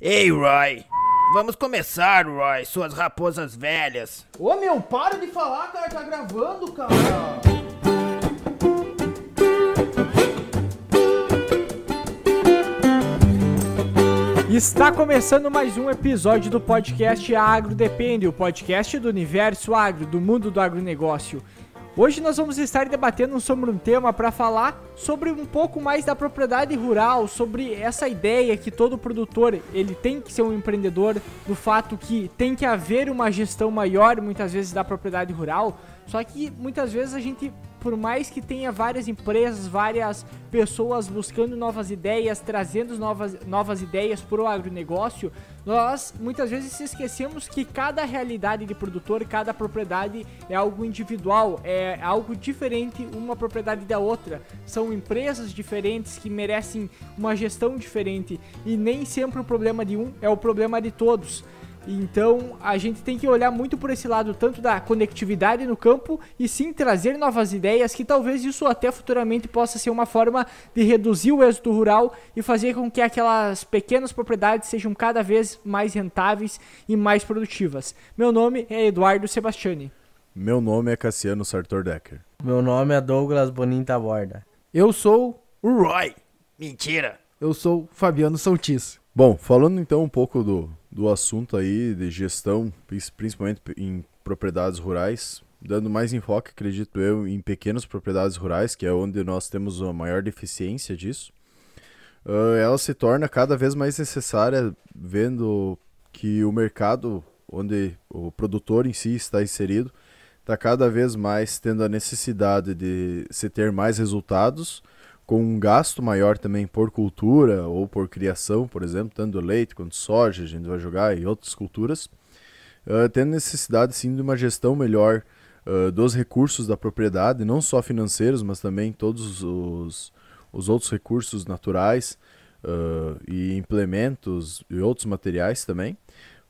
Ei, Roy! Vamos começar, Roy, suas raposas velhas. Ô meu, para de falar, cara, tá gravando, cara. Está começando mais um episódio do podcast Agro Depende, o podcast do universo agro, do mundo do agronegócio. Hoje nós vamos estar debatendo sobre um tema para falar sobre um pouco mais da propriedade rural, sobre essa ideia que todo produtor ele tem que ser um empreendedor, do fato que tem que haver uma gestão maior muitas vezes da propriedade rural. Só que muitas vezes a gente por mais que tenha várias empresas, várias pessoas buscando novas ideias, trazendo novas, novas ideias para o agronegócio, nós muitas vezes se esquecemos que cada realidade de produtor, cada propriedade é algo individual, é algo diferente uma propriedade da outra. São empresas diferentes que merecem uma gestão diferente e nem sempre o problema de um é o problema de todos. Então a gente tem que olhar muito por esse lado, tanto da conectividade no campo e sim trazer novas ideias, que talvez isso até futuramente possa ser uma forma de reduzir o êxodo rural e fazer com que aquelas pequenas propriedades sejam cada vez mais rentáveis e mais produtivas. Meu nome é Eduardo Sebastiani. Meu nome é Cassiano Sartor Decker. Meu nome é Douglas Boninta Borda. Eu sou o Roy. Mentira. Eu sou Fabiano Soutis. Bom, falando então um pouco do do assunto aí de gestão, principalmente em propriedades rurais, dando mais enfoque, acredito eu, em pequenas propriedades rurais, que é onde nós temos a maior deficiência disso. Uh, ela se torna cada vez mais necessária, vendo que o mercado onde o produtor em si está inserido está cada vez mais tendo a necessidade de se ter mais resultados com um gasto maior também por cultura ou por criação, por exemplo, tanto leite quanto soja, a gente vai jogar e outras culturas, uh, tendo necessidade sim de uma gestão melhor uh, dos recursos da propriedade, não só financeiros, mas também todos os, os outros recursos naturais uh, e implementos e outros materiais também,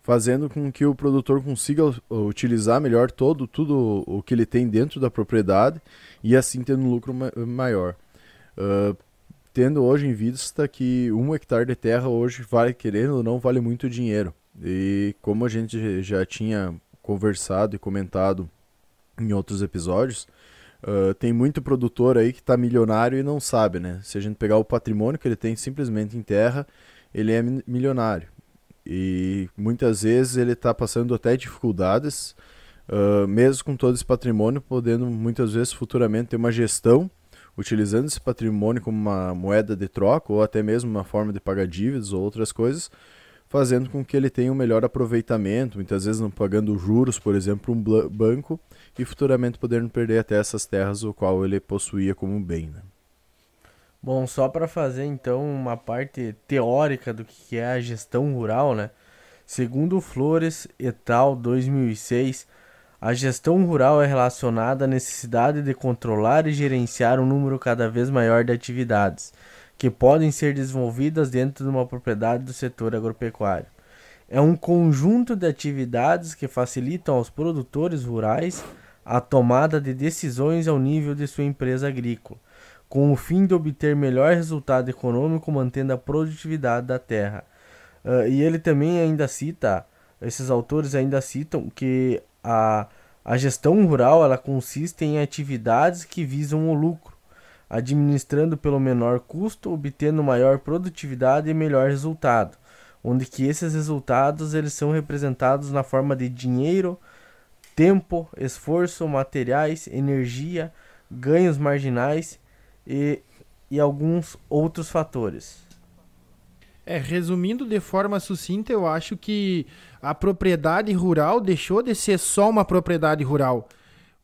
fazendo com que o produtor consiga utilizar melhor todo tudo o que ele tem dentro da propriedade e assim tendo um lucro ma maior. Ah, tendo hoje em vista que um hectare de terra hoje vale, querendo ou não, vale muito dinheiro. E como a gente já tinha conversado e comentado em outros episódios, uh, tem muito produtor aí que está milionário e não sabe, né? Se a gente pegar o patrimônio que ele tem simplesmente em terra, ele é milionário. E muitas vezes ele está passando até dificuldades, uh, mesmo com todo esse patrimônio, podendo muitas vezes futuramente ter uma gestão utilizando esse patrimônio como uma moeda de troca ou até mesmo uma forma de pagar dívidas ou outras coisas, fazendo com que ele tenha um melhor aproveitamento, muitas vezes não pagando juros, por exemplo, um banco, e futuramente podendo perder até essas terras o qual ele possuía como bem. Né? Bom, só para fazer então uma parte teórica do que é a gestão rural, né? Segundo Flores et al. 2006, a gestão rural é relacionada à necessidade de controlar e gerenciar um número cada vez maior de atividades, que podem ser desenvolvidas dentro de uma propriedade do setor agropecuário. É um conjunto de atividades que facilitam aos produtores rurais a tomada de decisões ao nível de sua empresa agrícola, com o fim de obter melhor resultado econômico mantendo a produtividade da terra. Uh, e ele também ainda cita, esses autores ainda citam que a, a gestão rural ela consiste em atividades que visam o lucro, administrando pelo menor custo, obtendo maior produtividade e melhor resultado, onde que esses resultados eles são representados na forma de dinheiro, tempo, esforço, materiais, energia, ganhos marginais e, e alguns outros fatores. É, resumindo de forma sucinta, eu acho que a propriedade rural deixou de ser só uma propriedade rural.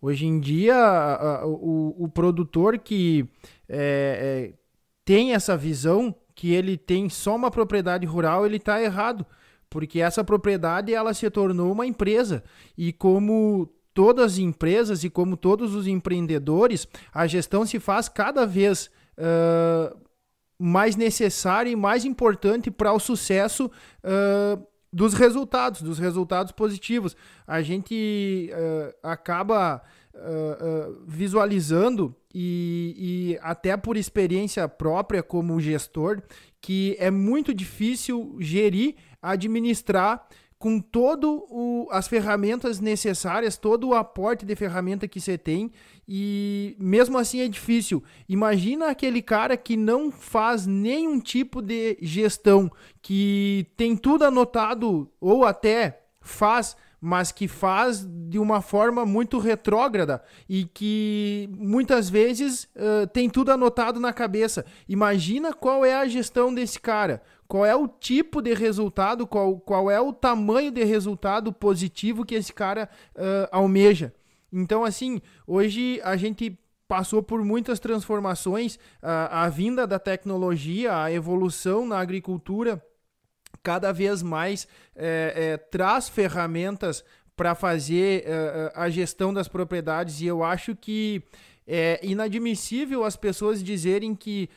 Hoje em dia, a, a, o, o, produtor que é, é, tem essa visão que ele tem só uma propriedade rural, ele está errado, porque essa propriedade ela se tornou uma empresa e como todas as empresas e como todos os empreendedores, a gestão se faz cada vez uh, mais necessária e mais importante para o sucesso uh, dos resultados, dos resultados positivos. A gente uh, acaba uh, visualizando e, e, até por experiência própria como gestor que é muito difícil gerir, administrar com todo o, as ferramentas necessárias, todo o aporte de ferramenta que você tem e mesmo assim é difícil. Imagina aquele cara que não faz nenhum tipo de gestão, que tem tudo anotado ou até faz, mas que faz de uma forma muito retrógrada e que muitas vezes uh, tem tudo anotado na cabeça. Imagina qual é a gestão desse cara qual é o tipo de resultado, qual, qual é o tamanho de resultado positivo que esse cara uh, almeja. Então, assim, hoje a gente passou por muitas transformações, a, a, vinda da tecnologia, a evolução na agricultura, cada vez mais é, é, traz ferramentas para fazer a gestão das propriedades e eu acho que é inadmissível as pessoas dizerem que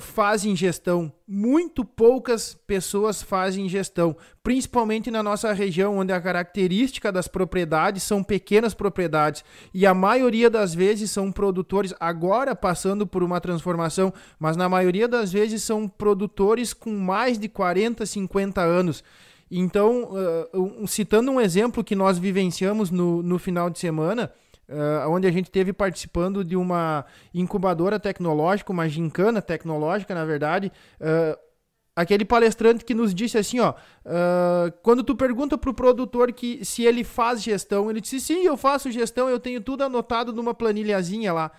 fazem gestão. Muito poucas pessoas fazem gestão, principalmente na nossa região, onde a característica das propriedades são pequenas propriedades e a maioria das vezes são produtores, agora passando por uma transformação, mas na maioria das vezes são produtores com mais de 40, 50 anos. Então, uh, citando um exemplo que nós vivenciamos no, no final de semana Uh, onde a gente teve participando de uma incubadora tecnológica, uma gincana tecnológica, na verdade. Uh, aquele palestrante que nos disse assim, ó, uh, quando tu pergunta pro produtor que se ele faz gestão, ele disse sim, eu faço gestão, eu tenho tudo anotado numa planilhazinha lá.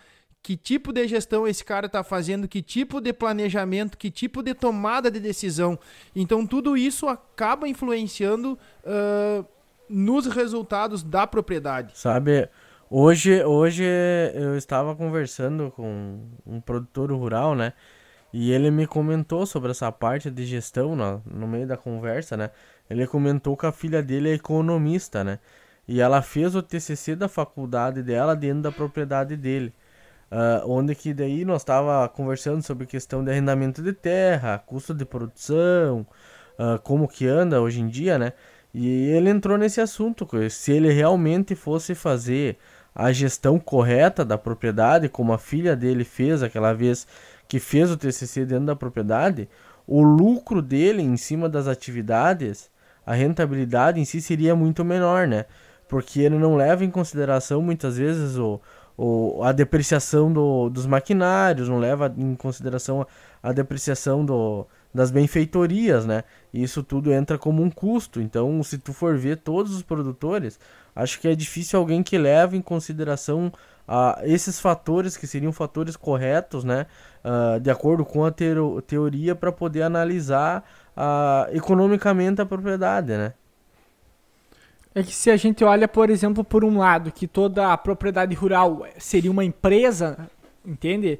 Que tipo de gestão esse cara tá fazendo? Que tipo de planejamento? Que tipo de tomada de decisão? Então tudo isso acaba influenciando nos resultados da propriedade. Sabe? Hoje, hoje eu estava conversando com um produtor rural, né? E ele me comentou sobre essa parte de gestão no, no meio da conversa, né? Ele comentou que a filha dele é economista, né? E ela fez o TCC da faculdade dela dentro da propriedade dele. Uh, onde que daí nós estava conversando sobre questão de arrendamento de terra, custo de produção, uh, como que anda hoje em dia, né? E ele entrou nesse assunto, se ele realmente fosse fazer a gestão correta da propriedade, como a filha dele fez aquela vez que fez o TCC dentro da propriedade, o lucro dele em cima das atividades, a rentabilidade em si seria muito menor, né? Porque ele não leva em consideração muitas vezes o, o, a depreciação do, dos maquinários, não leva em consideração a, depreciação do, das benfeitorias, né? Isso tudo entra como um custo. Então, se tu for ver todos os produtores, Acho que é difícil alguém que leve em consideração uh, esses fatores, que seriam fatores corretos, né? Uh, de acordo com a teoria, para poder analisar uh, economicamente a propriedade, né? É que se a gente olha, por exemplo, por um lado, que toda a propriedade rural seria uma empresa, entende?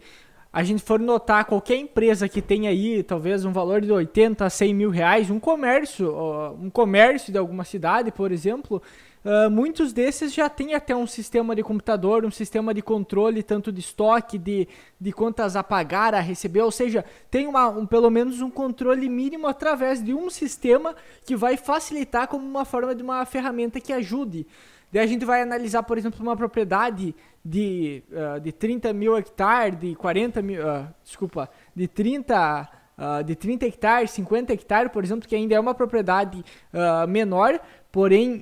a gente for notar qualquer empresa que tem aí talvez um valor de 80 a 100 mil reais, um comércio, um comércio de alguma cidade, por exemplo, Uh, muitos desses já têm até um sistema de computador, um sistema de controle, tanto de estoque, de, de contas a pagar, a receber, ou seja, tem uma, um, pelo menos um controle mínimo através de um sistema que vai facilitar como uma forma de uma ferramenta que ajude. Daí a gente vai analisar, por exemplo, uma propriedade de, uh, de 30 mil hectares, de 40 mil. Uh, desculpa, de 30 Uh, de 30 hectares, 50 hectares, por exemplo, que ainda é uma propriedade uh, menor, porém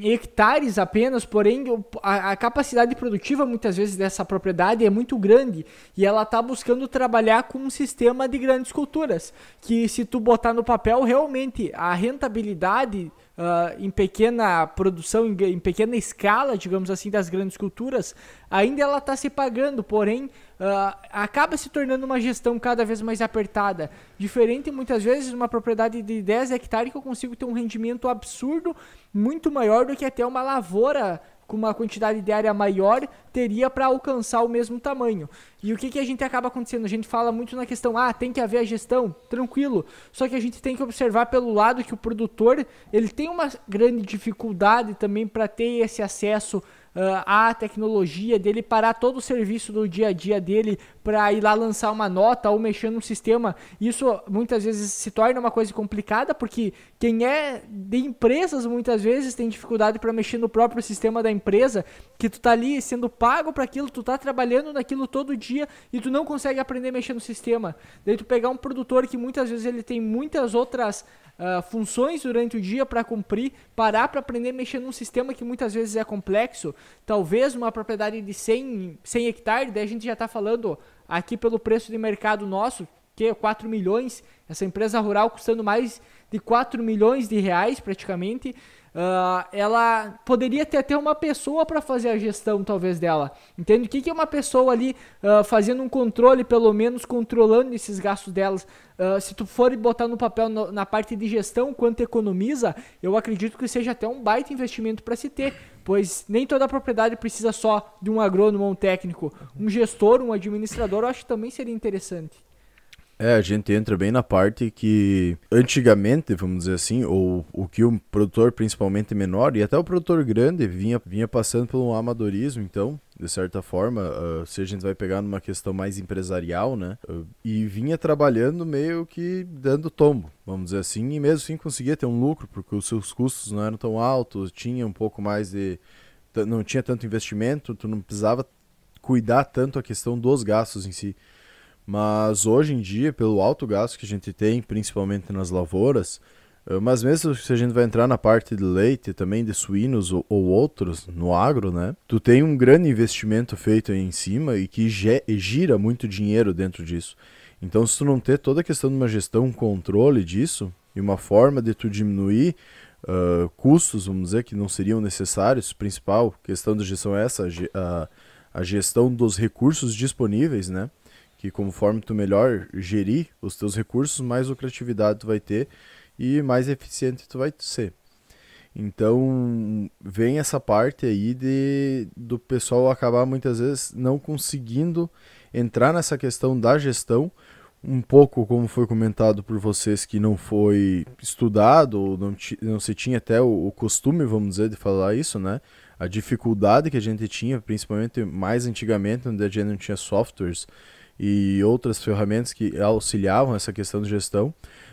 em hectares apenas, porém a, a, capacidade produtiva muitas vezes dessa propriedade é muito grande e ela está buscando trabalhar com um sistema de grandes culturas, que se tu botar no papel realmente a rentabilidade uh, em pequena produção, em, em pequena escala, digamos assim, das grandes culturas, ainda ela está se pagando, porém uh, acaba se tornando uma gestão cada vez mais apertada. Diferente muitas vezes de uma propriedade de 10 hectares que eu consigo ter um rendimento absurdo, muito maior do que até uma lavoura com uma quantidade de área maior teria para alcançar o mesmo tamanho. E o que, que a gente acaba acontecendo? A gente fala muito na questão, ah, tem que haver a gestão, tranquilo. Só que a gente tem que observar pelo lado que o produtor ele tem uma grande dificuldade também para ter esse acesso ah, a tecnologia dele parar todo o serviço do dia a dia dele para ir lá lançar uma nota ou mexer num sistema. Isso muitas vezes se torna uma coisa complicada porque quem é de empresas muitas vezes tem dificuldade para mexer no próprio sistema da empresa, que tu tá ali sendo pago para aquilo, tu tá trabalhando naquilo todo dia e tu não consegue aprender a mexer no sistema. Daí tu pegar um produtor que muitas vezes ele tem muitas outras Uh, funções durante o dia para cumprir, parar para aprender a mexer num sistema que muitas vezes é complexo, Talvez uma propriedade de 100, 100 hectares, daí a gente já está falando aqui pelo preço de mercado nosso, que é 4 milhões, essa empresa rural custando mais de 4 milhões de reais praticamente. Uh, ela poderia ter até uma pessoa para fazer a gestão, talvez, dela. Entende? O que, que é uma pessoa ali uh, fazendo um controle, pelo menos controlando esses gastos delas? Uh, se tu for botar no papel no, na parte de gestão quanto economiza, eu acredito que seja até um baita investimento para se ter, pois nem toda propriedade precisa só de um agrônomo, um técnico. Um gestor, um administrador, eu acho que também seria interessante. É, a gente entra bem na parte que antigamente, vamos dizer assim, ou o que o produtor principalmente menor e até o produtor grande vinha, vinha passando por um amadorismo, então, de certa forma, uh, se a gente vai pegar numa questão mais empresarial, né? Uh, e vinha trabalhando meio que dando tombo, vamos dizer assim, e mesmo assim conseguia ter um lucro, porque os seus custos não eram tão altos, tinha um pouco mais de. não tinha tanto investimento, tu não precisava cuidar tanto a questão dos gastos em si. Mas hoje em dia, pelo alto gasto que a gente tem, principalmente nas lavouras, eh, mas mesmo se a gente vai entrar na parte de leite, também de suínos ou, ou outros no agro, né? Tu tem um grande investimento feito aí em cima e que gira muito dinheiro dentro disso. Então, se tu não ter toda a questão de uma gestão, um controle disso e uma forma de tu diminuir uh, custos, vamos dizer, que não seriam necessários, principal questão da gestão é essa, a, a gestão dos recursos disponíveis, né? que conforme tu melhor gerir os teus recursos, mais lucratividade tu vai ter e mais eficiente tu vai ser. Então, vem essa parte aí de, do pessoal acabar muitas vezes não conseguindo entrar nessa questão da gestão, um pouco como foi comentado por vocês que não foi estudado, ou não, não se tinha até o, o, costume, vamos dizer, de falar isso, né? A dificuldade que a gente tinha, principalmente mais antigamente, onde a gente não tinha softwares e outras ferramentas que auxiliavam essa questão de gestão,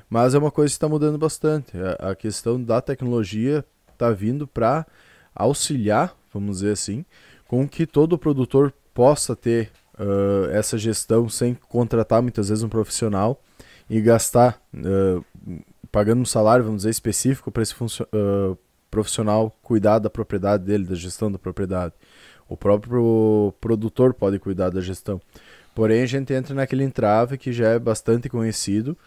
mas é uma coisa que está mudando bastante. A questão da tecnologia está vindo para auxiliar, vamos dizer assim, com que todo produtor possa ter uh, essa gestão sem contratar muitas vezes um profissional e gastar, uh, pagando um salário, vamos dizer, específico para esse uh, profissional cuidar da propriedade dele, da gestão da propriedade. O próprio produtor pode cuidar da gestão. Porém, a gente entra naquele entrave que já é bastante conhecido,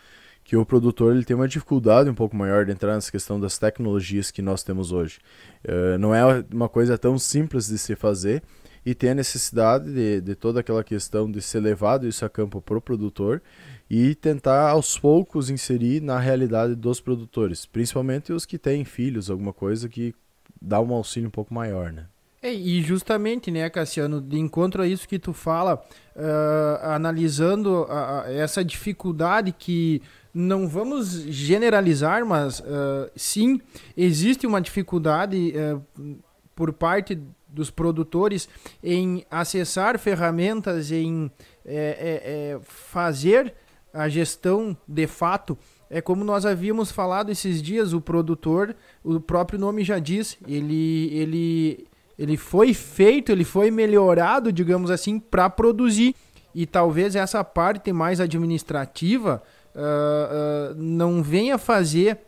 que o produtor ele tem uma dificuldade um pouco maior de entrar nessa questão das tecnologias que nós temos hoje. Uh, não é uma coisa tão simples de se fazer e tem a necessidade de, de toda aquela questão de ser levado isso a campo para o produtor e tentar aos poucos inserir na realidade dos produtores, principalmente os que têm filhos, alguma coisa que dá um auxílio um pouco maior, né? É, e justamente, né, Cassiano, de encontro a isso que tu fala, uh, analisando a, a essa dificuldade que não vamos generalizar, mas uh, sim, existe uma dificuldade uh, por parte dos produtores em acessar ferramentas, em é, é, é, fazer a gestão de fato. É como nós havíamos falado esses dias, o produtor, o próprio nome já diz, ele, ele ele foi feito, ele foi melhorado, digamos assim, para produzir. E talvez essa parte mais administrativa uh, uh, não venha fazer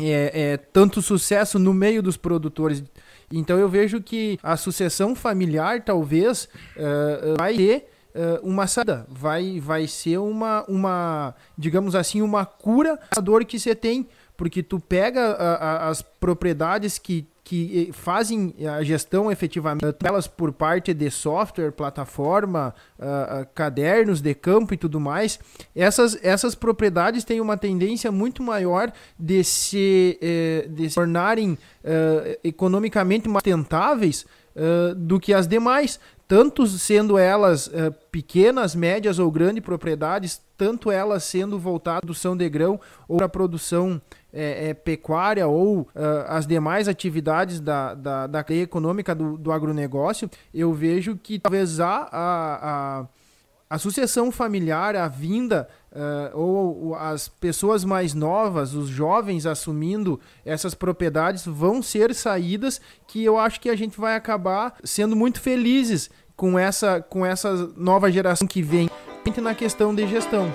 é, é, tanto sucesso no meio dos produtores. Então eu vejo que a sucessão familiar talvez uh, vai ter uma saída, vai, vai ser uma, uma, digamos assim, uma cura da dor que você tem, porque tu pega a, a, as propriedades que que eh, fazem a gestão efetivamente, elas por parte de software, plataforma, uh, cadernos de campo e tudo mais, essas, essas propriedades têm uma tendência muito maior de se, eh, de se tornarem uh, economicamente mais tentáveis uh, do que as demais, tanto sendo elas pequenas, médias ou grandes propriedades, tanto elas sendo voltadas à produção de grão ou à produção é, é, pecuária ou uh, as demais atividades da, da, da cadeia econômica do, do agronegócio, eu vejo que talvez a, a, a, sucessão familiar, a vinda uh, ou, ou as pessoas mais novas, os jovens assumindo essas propriedades, vão ser saídas que eu acho que a gente vai acabar sendo muito felizes com essa, com essa nova geração que vem na questão de gestão.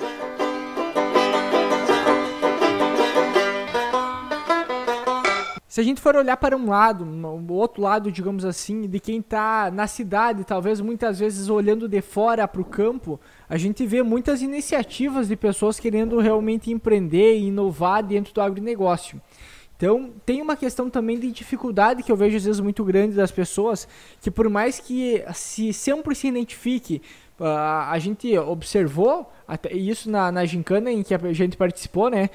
Se a gente for olhar para um lado, o outro lado, digamos assim, de quem está na cidade, talvez muitas vezes olhando de fora para o campo, a gente vê muitas iniciativas de pessoas querendo realmente empreender e inovar dentro do agronegócio. Então, tem uma questão também de dificuldade que eu vejo às vezes muito grande das pessoas, que por mais que se sempre se identifique, ah, a gente observou, até isso na, na gincana em que a gente participou, né?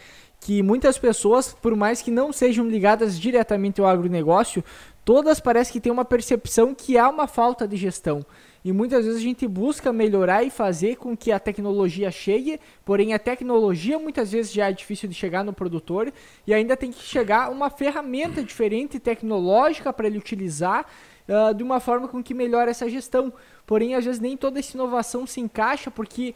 que muitas pessoas, por mais que não sejam ligadas diretamente ao agronegócio, todas parecem que têm uma percepção que há uma falta de gestão. E muitas vezes a gente busca melhorar e fazer com que a tecnologia chegue, porém a tecnologia muitas vezes já é difícil de chegar no produtor e ainda tem que chegar uma ferramenta diferente tecnológica para ele utilizar uh, de uma forma com que melhore essa gestão. Porém, às vezes nem toda essa inovação se encaixa porque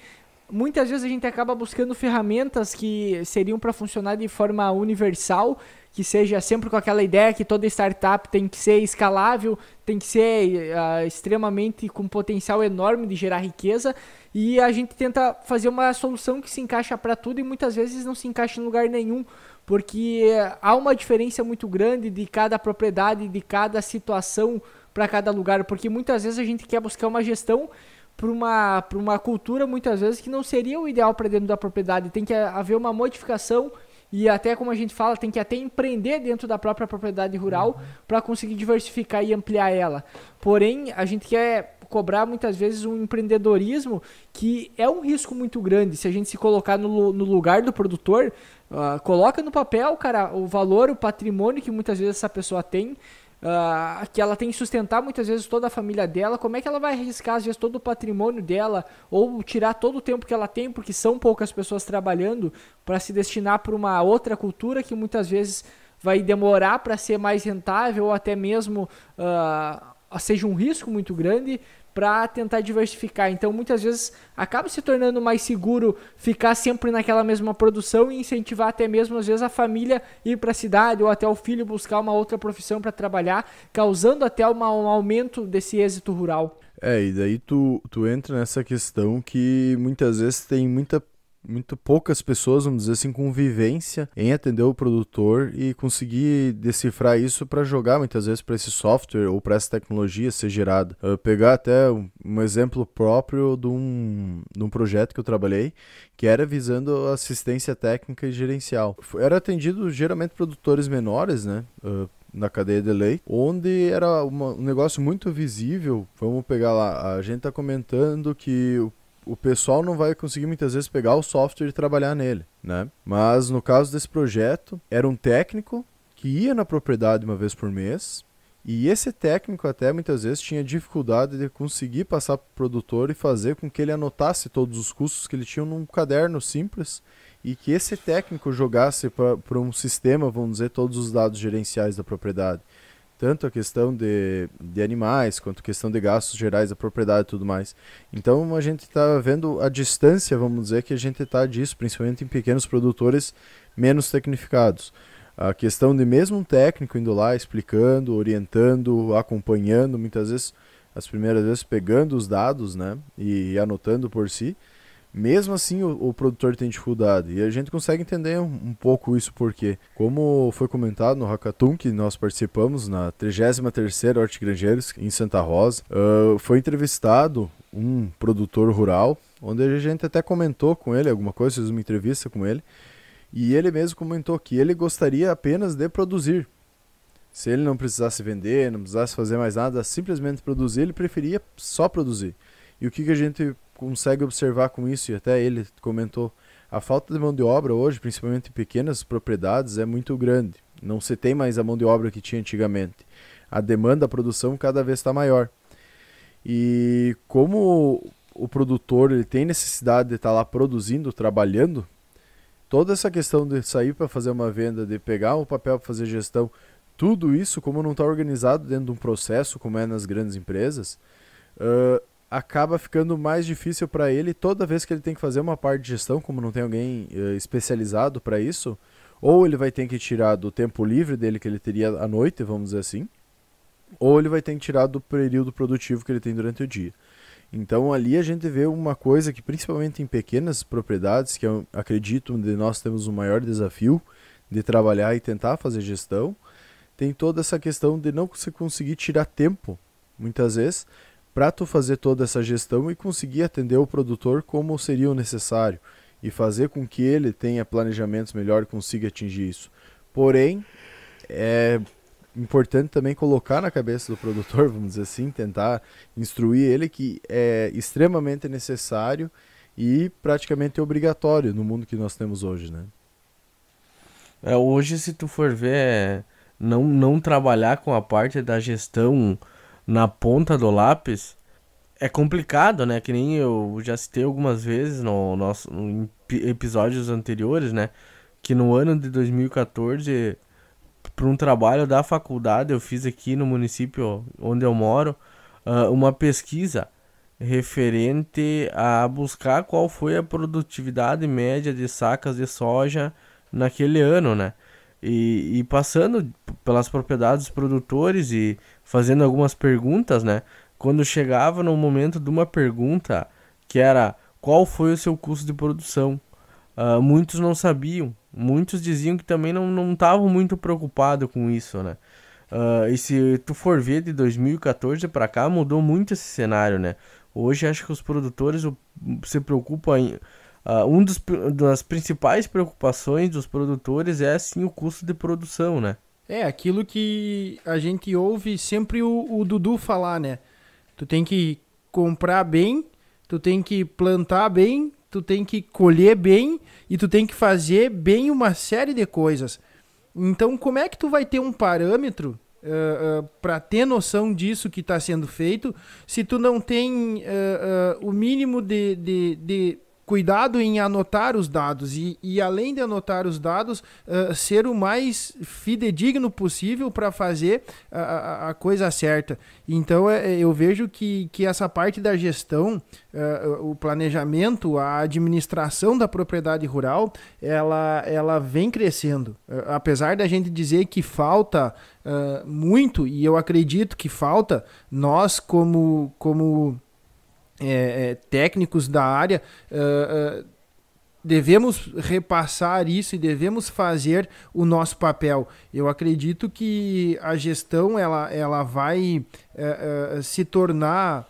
muitas vezes a gente acaba buscando ferramentas que seriam para funcionar de forma universal, que seja sempre com aquela ideia que toda startup tem que ser escalável, tem que ser uh, extremamente com potencial enorme de gerar riqueza, e a gente tenta fazer uma solução que se encaixa para tudo e muitas vezes não se encaixa em lugar nenhum, porque há uma diferença muito grande de cada propriedade, de cada situação para cada lugar, porque muitas vezes a gente quer buscar uma gestão para uma, uma cultura, muitas vezes, que não seria o ideal para dentro da propriedade. Tem que haver uma modificação e até como a gente fala, tem que até empreender dentro da própria propriedade rural uhum. para conseguir diversificar e ampliar ela. Porém, a gente quer cobrar muitas vezes um empreendedorismo que é um risco muito grande. Se a gente se colocar no, no lugar do produtor, uh, coloca no papel, cara, o valor, o patrimônio que muitas vezes essa pessoa tem Uh, que ela tem que sustentar muitas vezes toda a família dela, como é que ela vai arriscar às vezes todo o patrimônio dela ou tirar todo o tempo que ela tem, porque são poucas pessoas trabalhando, para se destinar para uma outra cultura que muitas vezes vai demorar para ser mais rentável ou até mesmo uh, seja um risco muito grande para tentar diversificar. Então, muitas vezes acaba se tornando mais seguro ficar sempre naquela mesma produção e incentivar até mesmo às vezes a família ir para a cidade ou até o filho buscar uma outra profissão para trabalhar, causando até uma, um aumento desse êxito rural. É, e daí tu, tu entra nessa questão que muitas vezes tem muita muito poucas pessoas, vamos dizer assim, convivência em atender o produtor e conseguir decifrar isso para jogar muitas vezes para esse software ou para essa tecnologia ser gerada. pegar até um exemplo próprio de um, de um projeto que eu trabalhei, que era visando assistência técnica e gerencial. Era atendido geralmente produtores menores, né? Uh, na cadeia de lei, onde era uma, um negócio muito visível. Vamos pegar lá, a gente está comentando que o o pessoal não vai conseguir muitas vezes pegar o software e trabalhar nele, né? Mas no caso desse projeto, era um técnico que ia na propriedade uma vez por mês, e esse técnico até muitas vezes tinha dificuldade de conseguir passar para o produtor e fazer com que ele anotasse todos os custos que ele tinha num caderno simples e que esse técnico jogasse para um sistema, vamos dizer, todos os dados gerenciais da propriedade tanto a questão de, de animais, quanto a questão de gastos gerais da propriedade e tudo mais. Então a gente está vendo a distância, vamos dizer, que a gente está disso, principalmente em pequenos produtores menos tecnificados. A questão de mesmo um técnico indo lá explicando, orientando, acompanhando, muitas vezes, as primeiras vezes pegando os dados né, e anotando por si, mesmo assim, o, o produtor tem dificuldade. E a gente consegue entender um, um, pouco isso, porque, como foi comentado no Hackathon que nós participamos na 33ª Hortigranjeiros, em Santa Rosa, uh, foi entrevistado um produtor rural, onde a gente até comentou com ele alguma coisa, fez uma entrevista com ele, e ele mesmo comentou que ele gostaria apenas de produzir. Se ele não precisasse vender, não precisasse fazer mais nada, simplesmente produzir, ele preferia só produzir. E o que, que a gente consegue observar com isso, e até ele comentou, a falta de mão de obra hoje, principalmente em pequenas propriedades, é muito grande. Não se tem mais a mão de obra que tinha antigamente. A demanda, a produção cada vez está maior. E como o produtor ele tem necessidade de estar tá lá produzindo, trabalhando, toda essa questão de sair para fazer uma venda, de pegar um papel para fazer gestão, tudo isso, como não está organizado dentro de um processo, como é nas grandes empresas, uh, acaba ficando mais difícil para ele toda vez que ele tem que fazer uma parte de gestão, como não tem alguém uh, especializado para isso, ou ele vai ter que tirar do tempo livre dele que ele teria à noite, vamos dizer assim, ou ele vai ter que tirar do período produtivo que ele tem durante o dia. Então ali a gente vê uma coisa que principalmente em pequenas propriedades, que eu acredito que nós temos o maior desafio de trabalhar e tentar fazer gestão, tem toda essa questão de não conseguir tirar tempo, muitas vezes, para tu fazer toda essa gestão e conseguir atender o produtor como seria o necessário e fazer com que ele tenha planejamentos melhor e consiga atingir isso. Porém, é importante também colocar na cabeça do produtor, vamos dizer assim, tentar instruir ele que é extremamente necessário e praticamente obrigatório no mundo que nós temos hoje, né? É, hoje, se tu for ver, é não, não trabalhar com a parte da gestão na ponta do lápis, é complicado, né? Que nem eu já citei algumas vezes no nosso em episódios anteriores, né? Que no ano de 2014, por um trabalho da faculdade, eu fiz aqui no município onde eu moro, uh, uma pesquisa referente a buscar qual foi a produtividade média de sacas de soja naquele ano, né? E, e passando pelas propriedades dos produtores e fazendo algumas perguntas, né? Quando chegava no momento de uma pergunta que era qual foi o seu custo de produção, uh, muitos não sabiam, muitos diziam que também não estavam muito preocupados com isso, né? Uh, e se tu for ver de 2014 para cá, mudou muito esse cenário, né? Hoje acho que os produtores se preocupam em, Uh, um dos, das principais preocupações dos produtores é sim o custo de produção, né? É, aquilo que a gente ouve sempre o, o Dudu falar, né? Tu tem que comprar bem, tu tem que plantar bem, tu tem que colher bem e tu tem que fazer bem uma série de coisas. Então, como é que tu vai ter um parâmetro uh, ah, uh, ah, para ter noção disso que está sendo feito se tu não tem uh, o mínimo de, de, de cuidado em anotar os dados e, e além de anotar os dados, uh, ser o mais fidedigno possível para fazer a, a, coisa certa. Então é, é, eu vejo que, que essa parte da gestão, uh, o planejamento, a administração da propriedade rural, ela, ela vem crescendo. Uh, apesar da gente dizer que falta muito, e eu acredito que falta, nós como. como é, é, técnicos da área, ah, ah, devemos repassar isso e devemos fazer o nosso papel. Eu acredito que a gestão ela, ela vai ah, se tornar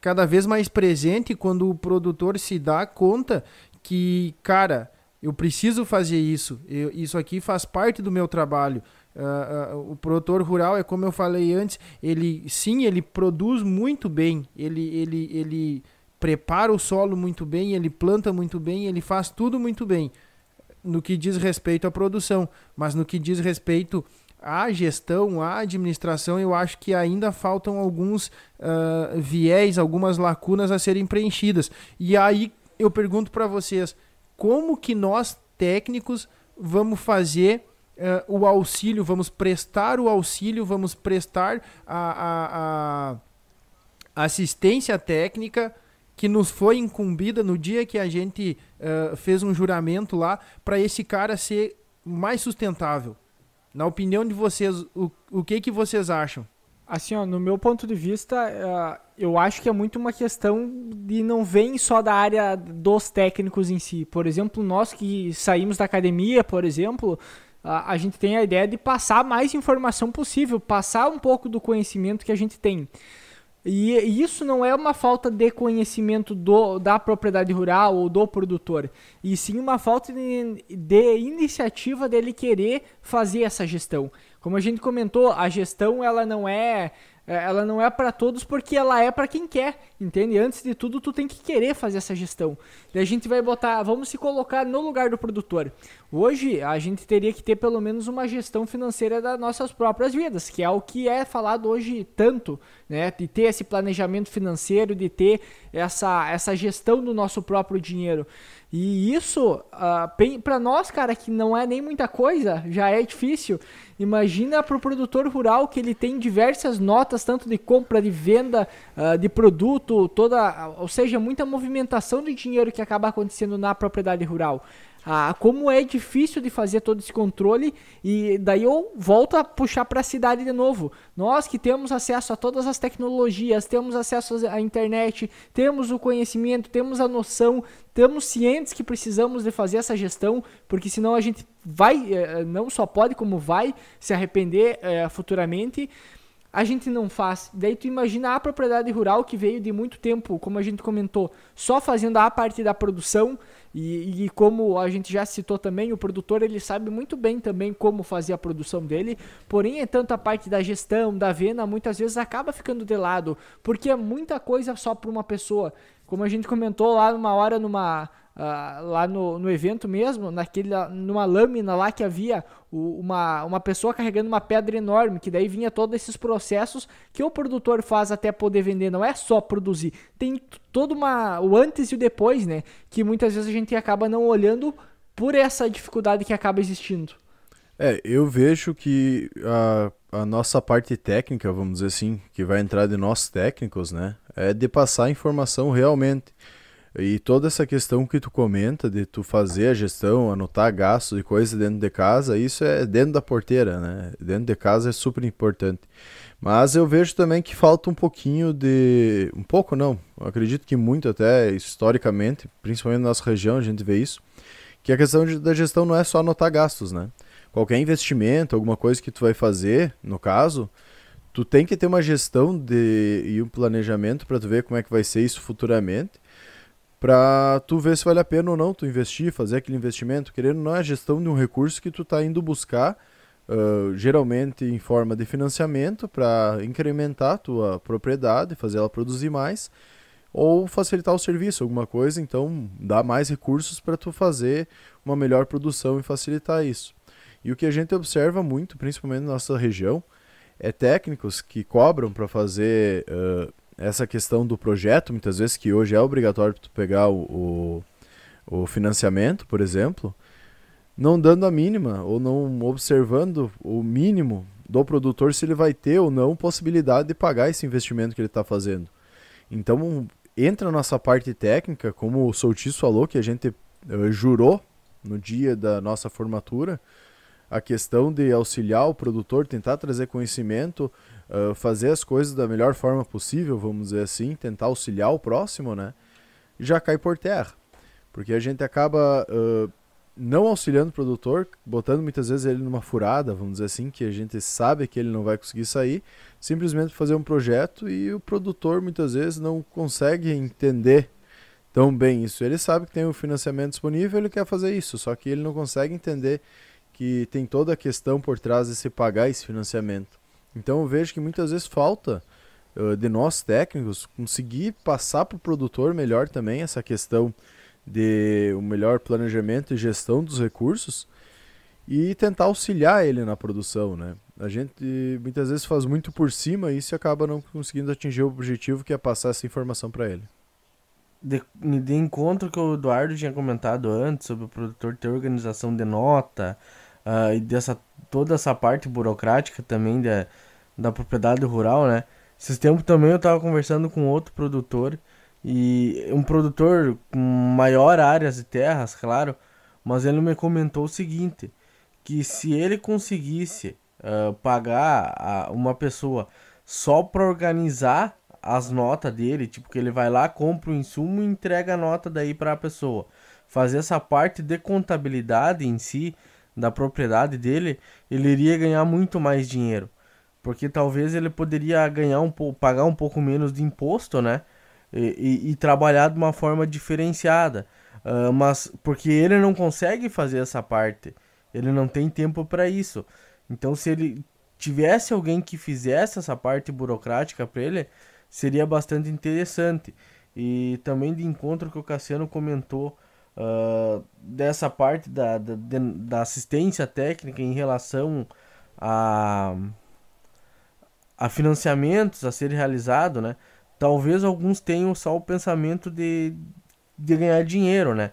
cada vez mais presente quando o produtor se dá conta que, cara, eu preciso fazer isso, eu, isso aqui faz parte do meu trabalho. Uh, o produtor rural é como eu falei antes, ele sim, ele produz muito bem, ele, ele, ele prepara o solo muito bem, ele planta muito bem, ele faz tudo muito bem no que diz respeito à produção, mas no que diz respeito à gestão, à administração, eu acho que ainda faltam alguns uh, viés, algumas lacunas a serem preenchidas. E aí eu pergunto para vocês, como que nós técnicos vamos fazer uh, o auxílio, vamos prestar o auxílio, vamos prestar a, a, a assistência técnica que nos foi incumbida no dia que a gente uh, fez um juramento lá para esse cara ser mais sustentável. Na opinião de vocês, o, o que que vocês acham? Assim, ó, no meu ponto de vista, uh, eu acho que é muito uma questão de não vem só da área dos técnicos em si. Por exemplo, nós que saímos da academia, por exemplo, a, gente tem a ideia de passar mais informação possível, passar um pouco do conhecimento que a gente tem. E, isso não é uma falta de conhecimento do, da propriedade rural ou do produtor, e sim uma falta de, de iniciativa dele querer fazer essa gestão. Como a gente comentou, a gestão ela não é é, ela não é para todos porque ela é para quem quer, entende? Antes de tudo, tu tem que querer fazer essa gestão. E a gente vai botar, vamos se colocar no lugar do produtor. Hoje a gente teria que ter pelo menos uma gestão financeira das nossas próprias vidas, que é o que é falado hoje tanto, né? De ter esse planejamento financeiro, de ter essa, essa gestão do nosso próprio dinheiro. E isso, uh, ah, para nós, cara, que não é nem muita coisa, já é difícil. Imagina para o produtor rural que ele tem diversas notas, tanto de compra, de venda, uh, de produto, toda, ou seja, muita movimentação de dinheiro que acaba acontecendo na propriedade rural. Ah, como é difícil de fazer todo esse controle e daí eu volto a puxar para a cidade de novo. Nós que temos acesso a todas as tecnologias, temos acesso à internet, temos o conhecimento, temos a noção, estamos cientes que precisamos de fazer essa gestão, porque senão a gente vai, eh, eh, não só pode como vai se arrepender eh, futuramente a gente não faz. Daí tu imagina a propriedade rural que veio de muito tempo, como a gente comentou, só fazendo a parte da produção, e, e, como a gente já citou também, o produtor ele sabe muito bem também como fazer a produção dele, porém, é tanto a parte da gestão, da venda, muitas vezes acaba ficando de lado, porque é muita coisa só para uma pessoa. Como a gente comentou lá numa hora numa ah, lá no, no evento mesmo, naquele, numa lâmina lá que havia o, uma, uma pessoa carregando uma pedra enorme, que daí vinha todos esses processos que o produtor faz até poder vender, não é só produzir, tem todo uma, o antes e o depois, né? Que muitas vezes a gente acaba não olhando por essa dificuldade que acaba existindo. É, eu vejo que a, a nossa parte técnica, vamos dizer assim, que vai entrar de nós técnicos, né? É de passar a informação realmente. E toda essa questão que tu comenta de tu fazer a gestão, anotar gastos e coisas dentro de casa, isso é dentro da porteira, né? Dentro de casa é super importante. Mas eu vejo também que falta um pouquinho de. Um pouco não, eu acredito que muito até historicamente, principalmente na nossa região, a gente vê isso, que a questão de, da gestão não é só anotar gastos, né? Qualquer investimento, alguma coisa que tu vai fazer, no caso, tu tem que ter uma gestão de, e um planejamento para tu ver como é que vai ser isso futuramente para tu ver se vale a pena ou não tu investir, fazer aquele investimento, querendo ou não é a gestão de um recurso que tu está indo buscar, uh, geralmente em forma de financiamento para incrementar tua propriedade, fazer ela produzir mais, ou facilitar o serviço, alguma coisa, então dá mais recursos para tu fazer uma melhor produção e facilitar isso. E o que a gente observa muito, principalmente na nossa região, é técnicos que cobram para fazer uh, essa questão do projeto, muitas vezes, que hoje é obrigatório tu pegar o, o, o financiamento, por exemplo, não dando a mínima ou não observando o mínimo do produtor se ele vai ter ou não possibilidade de pagar esse investimento que ele está fazendo. Então, entra a nossa parte técnica, como o Soutis falou, que a gente eh, jurou no dia da nossa formatura, a questão de auxiliar o produtor, tentar trazer conhecimento, uh, fazer as coisas da melhor forma possível, vamos dizer assim, tentar auxiliar o próximo, né? Já cai por terra. Porque a gente acaba uh, não auxiliando o produtor, botando muitas vezes ele numa furada, vamos dizer assim, que a gente sabe que ele não vai conseguir sair, simplesmente fazer um projeto e o produtor muitas vezes não consegue entender tão bem isso. Ele sabe que tem o um financiamento disponível, ele quer fazer isso, só que ele não consegue entender que tem toda a questão por trás de se pagar esse financiamento. Então eu vejo que muitas vezes falta uh, de nós técnicos conseguir passar para o produtor melhor também essa questão de um melhor planejamento e gestão dos recursos e tentar auxiliar ele na produção, né? A gente muitas vezes faz muito por cima e isso acaba não conseguindo atingir o objetivo que é passar essa informação para ele. De, de encontro que o Eduardo tinha comentado antes sobre o produtor ter organização de nota, uh, e dessa toda essa parte burocrática também da, da propriedade rural, né? Esses tempos também eu estava conversando com outro produtor e um produtor com maior áreas de terras, claro, mas ele me comentou o seguinte, que se ele conseguisse uh, pagar a, uma pessoa só para organizar as notas dele, tipo que ele vai lá, compra o insumo e entrega a nota daí para a pessoa. Fazer essa parte de contabilidade em si, da propriedade dele, ele iria ganhar muito mais dinheiro. Porque talvez ele poderia ganhar um pagar um pouco menos de imposto, né? E, e, e trabalhar de uma forma diferenciada. Uh, mas porque ele não consegue fazer essa parte, ele não tem tempo para isso. Então, se ele tivesse alguém que fizesse essa parte burocrática para ele, seria bastante interessante. E também de encontro que o Cassiano comentou ah, dessa parte da, da, da, assistência técnica em relação a, a financiamentos a ser realizado, né? Talvez alguns tenham só o pensamento de, de ganhar dinheiro, né?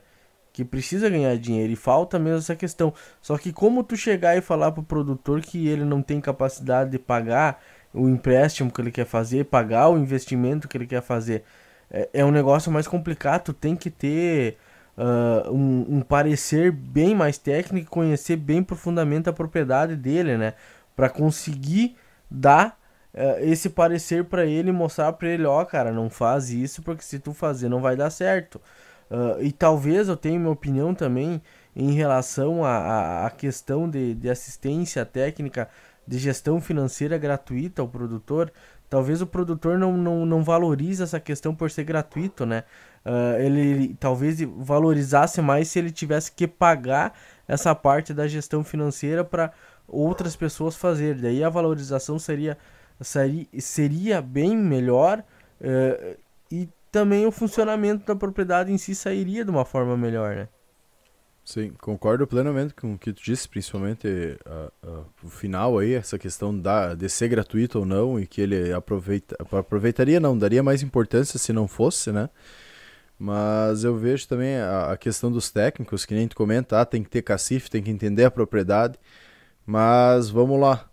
Que precisa ganhar dinheiro e falta mesmo essa questão. Só que como tu chegar e falar pro produtor que ele não tem capacidade de pagar o empréstimo que ele quer fazer, pagar o investimento que ele quer fazer, é, é um negócio mais complicado. Tu tem que ter uh, um, um, parecer bem mais técnico e conhecer bem profundamente a propriedade dele, né? Para conseguir dar uh, esse parecer para ele mostrar para ele, ó, oh, cara, não faz isso porque se tu fazer não vai dar certo. Uh, e talvez eu tenha minha opinião também em relação à questão de, de assistência técnica de gestão financeira gratuita ao produtor. Talvez o produtor não, não, não valorize essa questão por ser gratuito, né? Uh, ele talvez valorizasse mais se ele tivesse que pagar essa parte da gestão financeira para outras pessoas fazerem. Daí a valorização seria, seria, seria bem melhor uh, e também o funcionamento da propriedade em si sairia de uma forma melhor, né? Sim, concordo plenamente com o que tu disse, principalmente uh, uh, o final aí, essa questão da, de ser gratuito ou não, e que ele aproveita, aproveitaria, não, daria mais importância se não fosse, né? Mas eu vejo também a, questão dos técnicos, que nem tu comenta, ah, tem que ter cacife, tem que entender a propriedade. Mas vamos lá.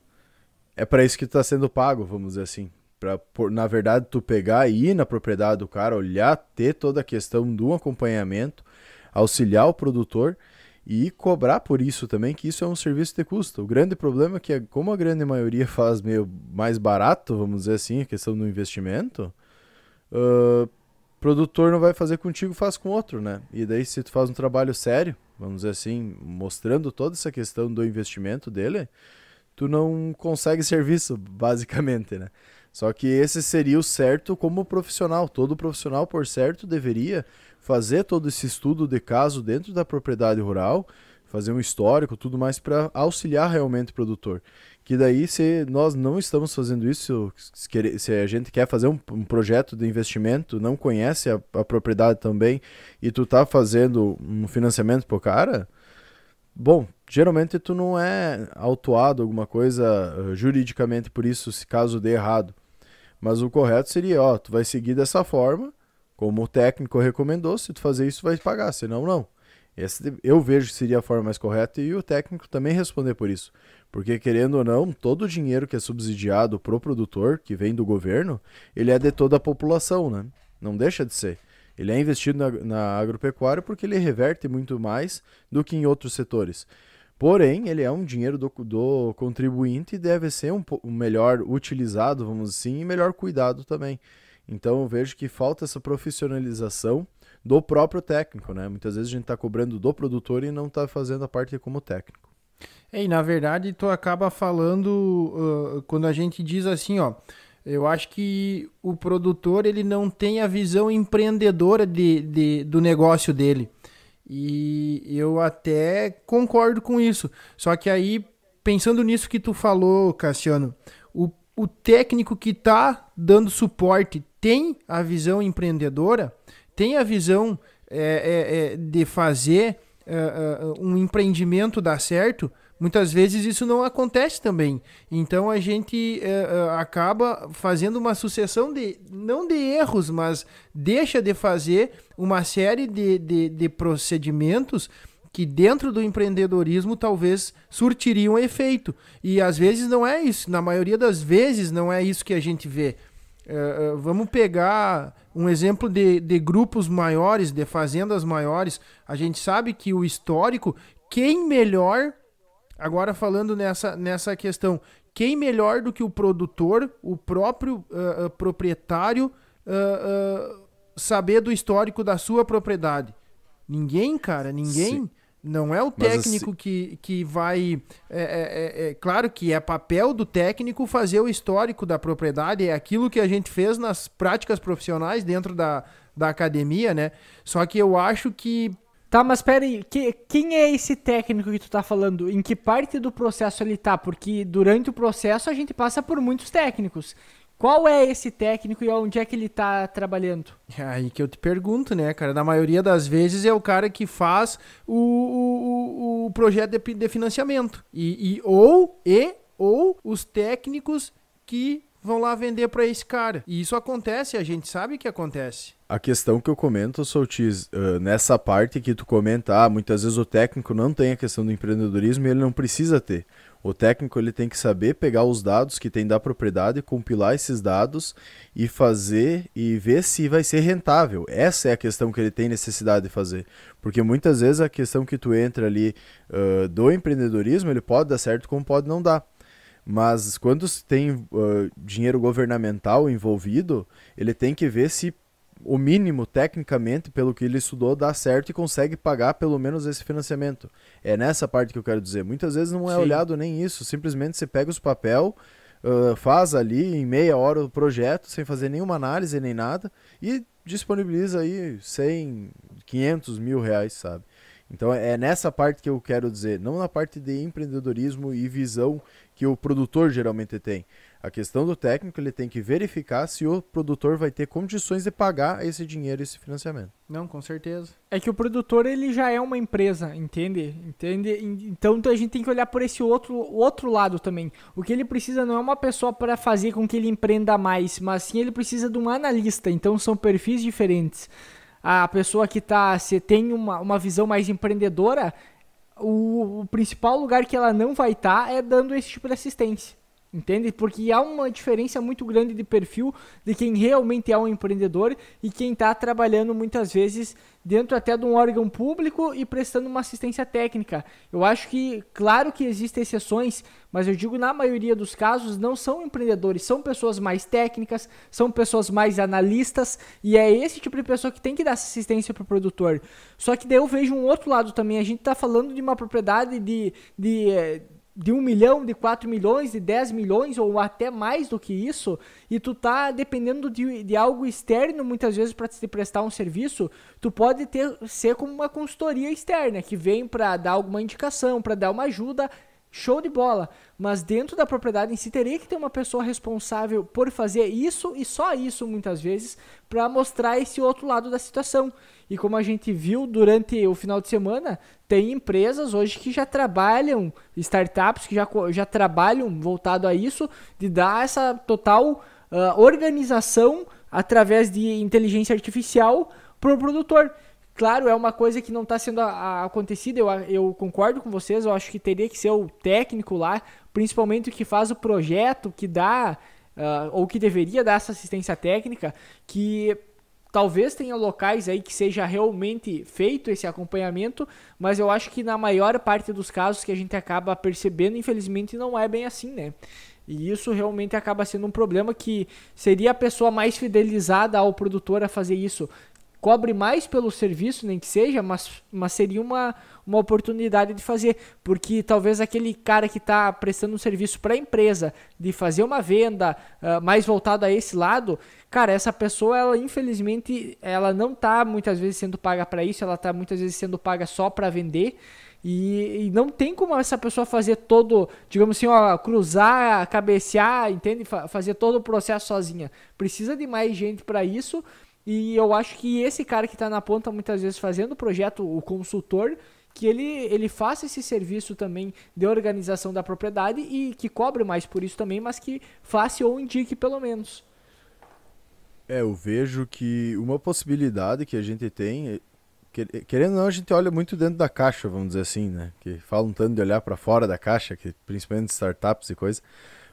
É para isso que está sendo pago, vamos dizer assim. Pra, por, na verdade, tu pegar e ir na propriedade do cara, olhar, ter toda a questão do acompanhamento, auxiliar o produtor e cobrar por isso também, que isso é um serviço de custo. O grande problema é que, como a grande maioria faz meio mais barato, vamos dizer assim, a questão do investimento, uh, produtor não vai fazer contigo, faz com outro, né? E daí se tu faz um trabalho sério, vamos dizer assim, mostrando toda essa questão do investimento dele, tu não consegue serviço, basicamente, né? Só que esse seria o certo como profissional. Todo profissional, por certo, deveria fazer todo esse estudo de caso dentro da propriedade rural, fazer um histórico, tudo mais para auxiliar realmente o produtor. Que daí, se nós não estamos fazendo isso, se a gente quer fazer um, um projeto de investimento, não conhece a, a, propriedade também, e tu tá fazendo um financiamento pro cara, bom, geralmente tu não é autuado alguma coisa eh, juridicamente por isso, se caso dê errado. Mas o correto seria, ó, tu vai seguir dessa forma, como o técnico recomendou, se tu fazer isso, vai pagar, senão não. Esse eu vejo que seria a forma mais correta e o técnico também responder por isso. Porque, querendo ou não, todo o dinheiro que é subsidiado pro produtor, que vem do governo, ele é de toda a população, né? Não deixa de ser. Ele é investido na, na agropecuária porque ele reverte muito mais do que em outros setores. Porém, ele é um dinheiro do, do contribuinte e deve ser um, um melhor utilizado, vamos assim, e melhor cuidado também. Então, eu vejo que falta essa profissionalização do próprio técnico, né? Muitas vezes a gente está cobrando do produtor e não está fazendo a parte como técnico. É, e na verdade tu acaba falando uh, quando a gente diz assim, ó, eu acho que o produtor ele não tem a visão empreendedora de, de, do negócio dele. E eu até concordo com isso. Só que aí, pensando nisso que tu falou, Cassiano, o, o técnico que está dando suporte tem a visão empreendedora? tem a visão é, é, é de fazer é, é, um empreendimento dar certo, muitas vezes isso não acontece também. Então a gente acaba fazendo uma sucessão de, não de erros, mas deixa de fazer uma série de, de, de procedimentos que dentro do empreendedorismo talvez surtiriam efeito. E às vezes não é isso, na maioria das vezes não é isso que a gente vê. Uh, vamos pegar um exemplo de, de grupos maiores, de fazendas maiores. A gente sabe que o histórico, quem melhor, agora falando nessa, nessa questão, quem melhor do que o produtor, o próprio uh, uh, proprietário, eh, saber do histórico da sua propriedade? Ninguém, cara, ninguém. Sim. Não é o assim- técnico assim... que, que vai. É, é, é, é, claro que é papel do técnico fazer o histórico da propriedade, é aquilo que a gente fez nas práticas profissionais dentro da, da academia, né? Só que eu acho que. Tá, mas peraí, que, quem é esse técnico que tu tá falando? Em que parte do processo ele tá? Porque durante o processo a gente passa por muitos técnicos. Qual é esse técnico e onde é que ele tá trabalhando? É aí que eu te pergunto, né, cara? Na maioria das vezes é o cara que faz o, o, o projeto de, de financiamento. E, e, ou, e, ou os técnicos que vão lá vender para esse cara. E isso acontece, a gente sabe que acontece. A questão que eu comento, Soltis, uh, nessa parte que tu comenta, ah, muitas vezes o técnico não tem a questão do empreendedorismo e ele não precisa ter. O técnico ele tem que saber pegar os dados que tem da propriedade, compilar esses dados e fazer e ver se vai ser rentável. Essa é a questão que ele tem necessidade de fazer, porque muitas vezes a questão que tu entra ali uh, do empreendedorismo ele pode dar certo como pode não dar. Mas quando tem uh, dinheiro governamental envolvido, ele tem que ver se o mínimo, tecnicamente, pelo que ele estudou, dá certo e consegue pagar pelo menos esse financiamento. É nessa parte que eu quero dizer. Muitas vezes não é Sim. olhado nem isso, simplesmente você pega os papel, uh, faz ali em meia hora o projeto, sem fazer nenhuma análise nem nada, e disponibiliza aí 100, 500 mil reais, sabe? Então é nessa parte que eu quero dizer, não na parte de empreendedorismo e visão que o produtor geralmente tem. A questão do técnico, ele tem que verificar se o produtor vai ter condições de pagar esse dinheiro, esse financiamento. Não, com certeza. É que o produtor, ele já é uma empresa, entende? Entende? Então a gente tem que olhar por esse outro, outro lado também. O que ele precisa não é uma pessoa para fazer com que ele empreenda mais, mas sim ele precisa de um analista. Então são perfis diferentes. A pessoa que tá, se tem uma, uma visão mais empreendedora, o, o principal lugar que ela não vai estar tá é dando esse tipo de assistência. Entende? Porque há uma diferença muito grande de perfil de quem realmente é um empreendedor e quem está trabalhando muitas vezes dentro até de um órgão público e prestando uma assistência técnica. Eu acho que, claro que existem exceções, mas eu digo na maioria dos casos não são empreendedores, são pessoas mais técnicas, são pessoas mais analistas e é esse tipo de pessoa que tem que dar assistência para o produtor. Só que daí eu vejo um outro lado também. A gente está falando de uma propriedade de, de eh, de 1 milhão, de 4 milhões, de 10 milhões ou até mais do que isso, e tu tá dependendo de, de algo externo muitas vezes para te prestar um serviço, tu pode ter ser como uma consultoria externa que vem para dar alguma indicação, para dar uma ajuda show de bola. Mas dentro da propriedade em si, teria que ter uma pessoa responsável por fazer isso e só isso, muitas vezes, para mostrar esse outro lado da situação. E como a gente viu durante o final de semana, tem empresas hoje que já trabalham, startups que já, já trabalham voltado a isso, de dar essa total uh, organização através de inteligência artificial para o produtor. Claro, é uma coisa que não está sendo a, a, acontecida, eu, eu concordo com vocês, eu acho que teria que ser o técnico lá, principalmente o que faz o projeto, que dá, uh, ou que deveria dar essa assistência técnica, que talvez tenha locais aí que seja realmente feito esse acompanhamento, mas eu acho que na maior parte dos casos que a gente acaba percebendo, infelizmente, não é bem assim, né? E isso realmente acaba sendo um problema que seria a pessoa mais fidelizada ao produtor a fazer isso cobre mais pelo serviço, nem que seja, mas, mas seria uma, uma oportunidade de fazer, porque talvez aquele cara que está prestando um serviço para a empresa, de fazer uma venda uh, mais voltada a esse lado, cara, essa pessoa, ela infelizmente, ela não está muitas vezes sendo paga para isso, ela está muitas vezes sendo paga só para vender, e, e, não tem como essa pessoa fazer todo, digamos assim, ó, cruzar, cabecear, entende? Fa fazer todo o processo sozinha. Precisa de mais gente para isso, e eu acho que esse cara que está na ponta muitas vezes fazendo o projeto, o consultor, que ele, ele faça esse serviço também de organização da propriedade e que cobre mais por isso também, mas que faça ou indique pelo menos. É, eu vejo que uma possibilidade que a gente tem, é, querendo ou não, a gente olha muito dentro da caixa, vamos dizer assim, né? Que falam um tanto de olhar para fora da caixa, que principalmente startups e coisa.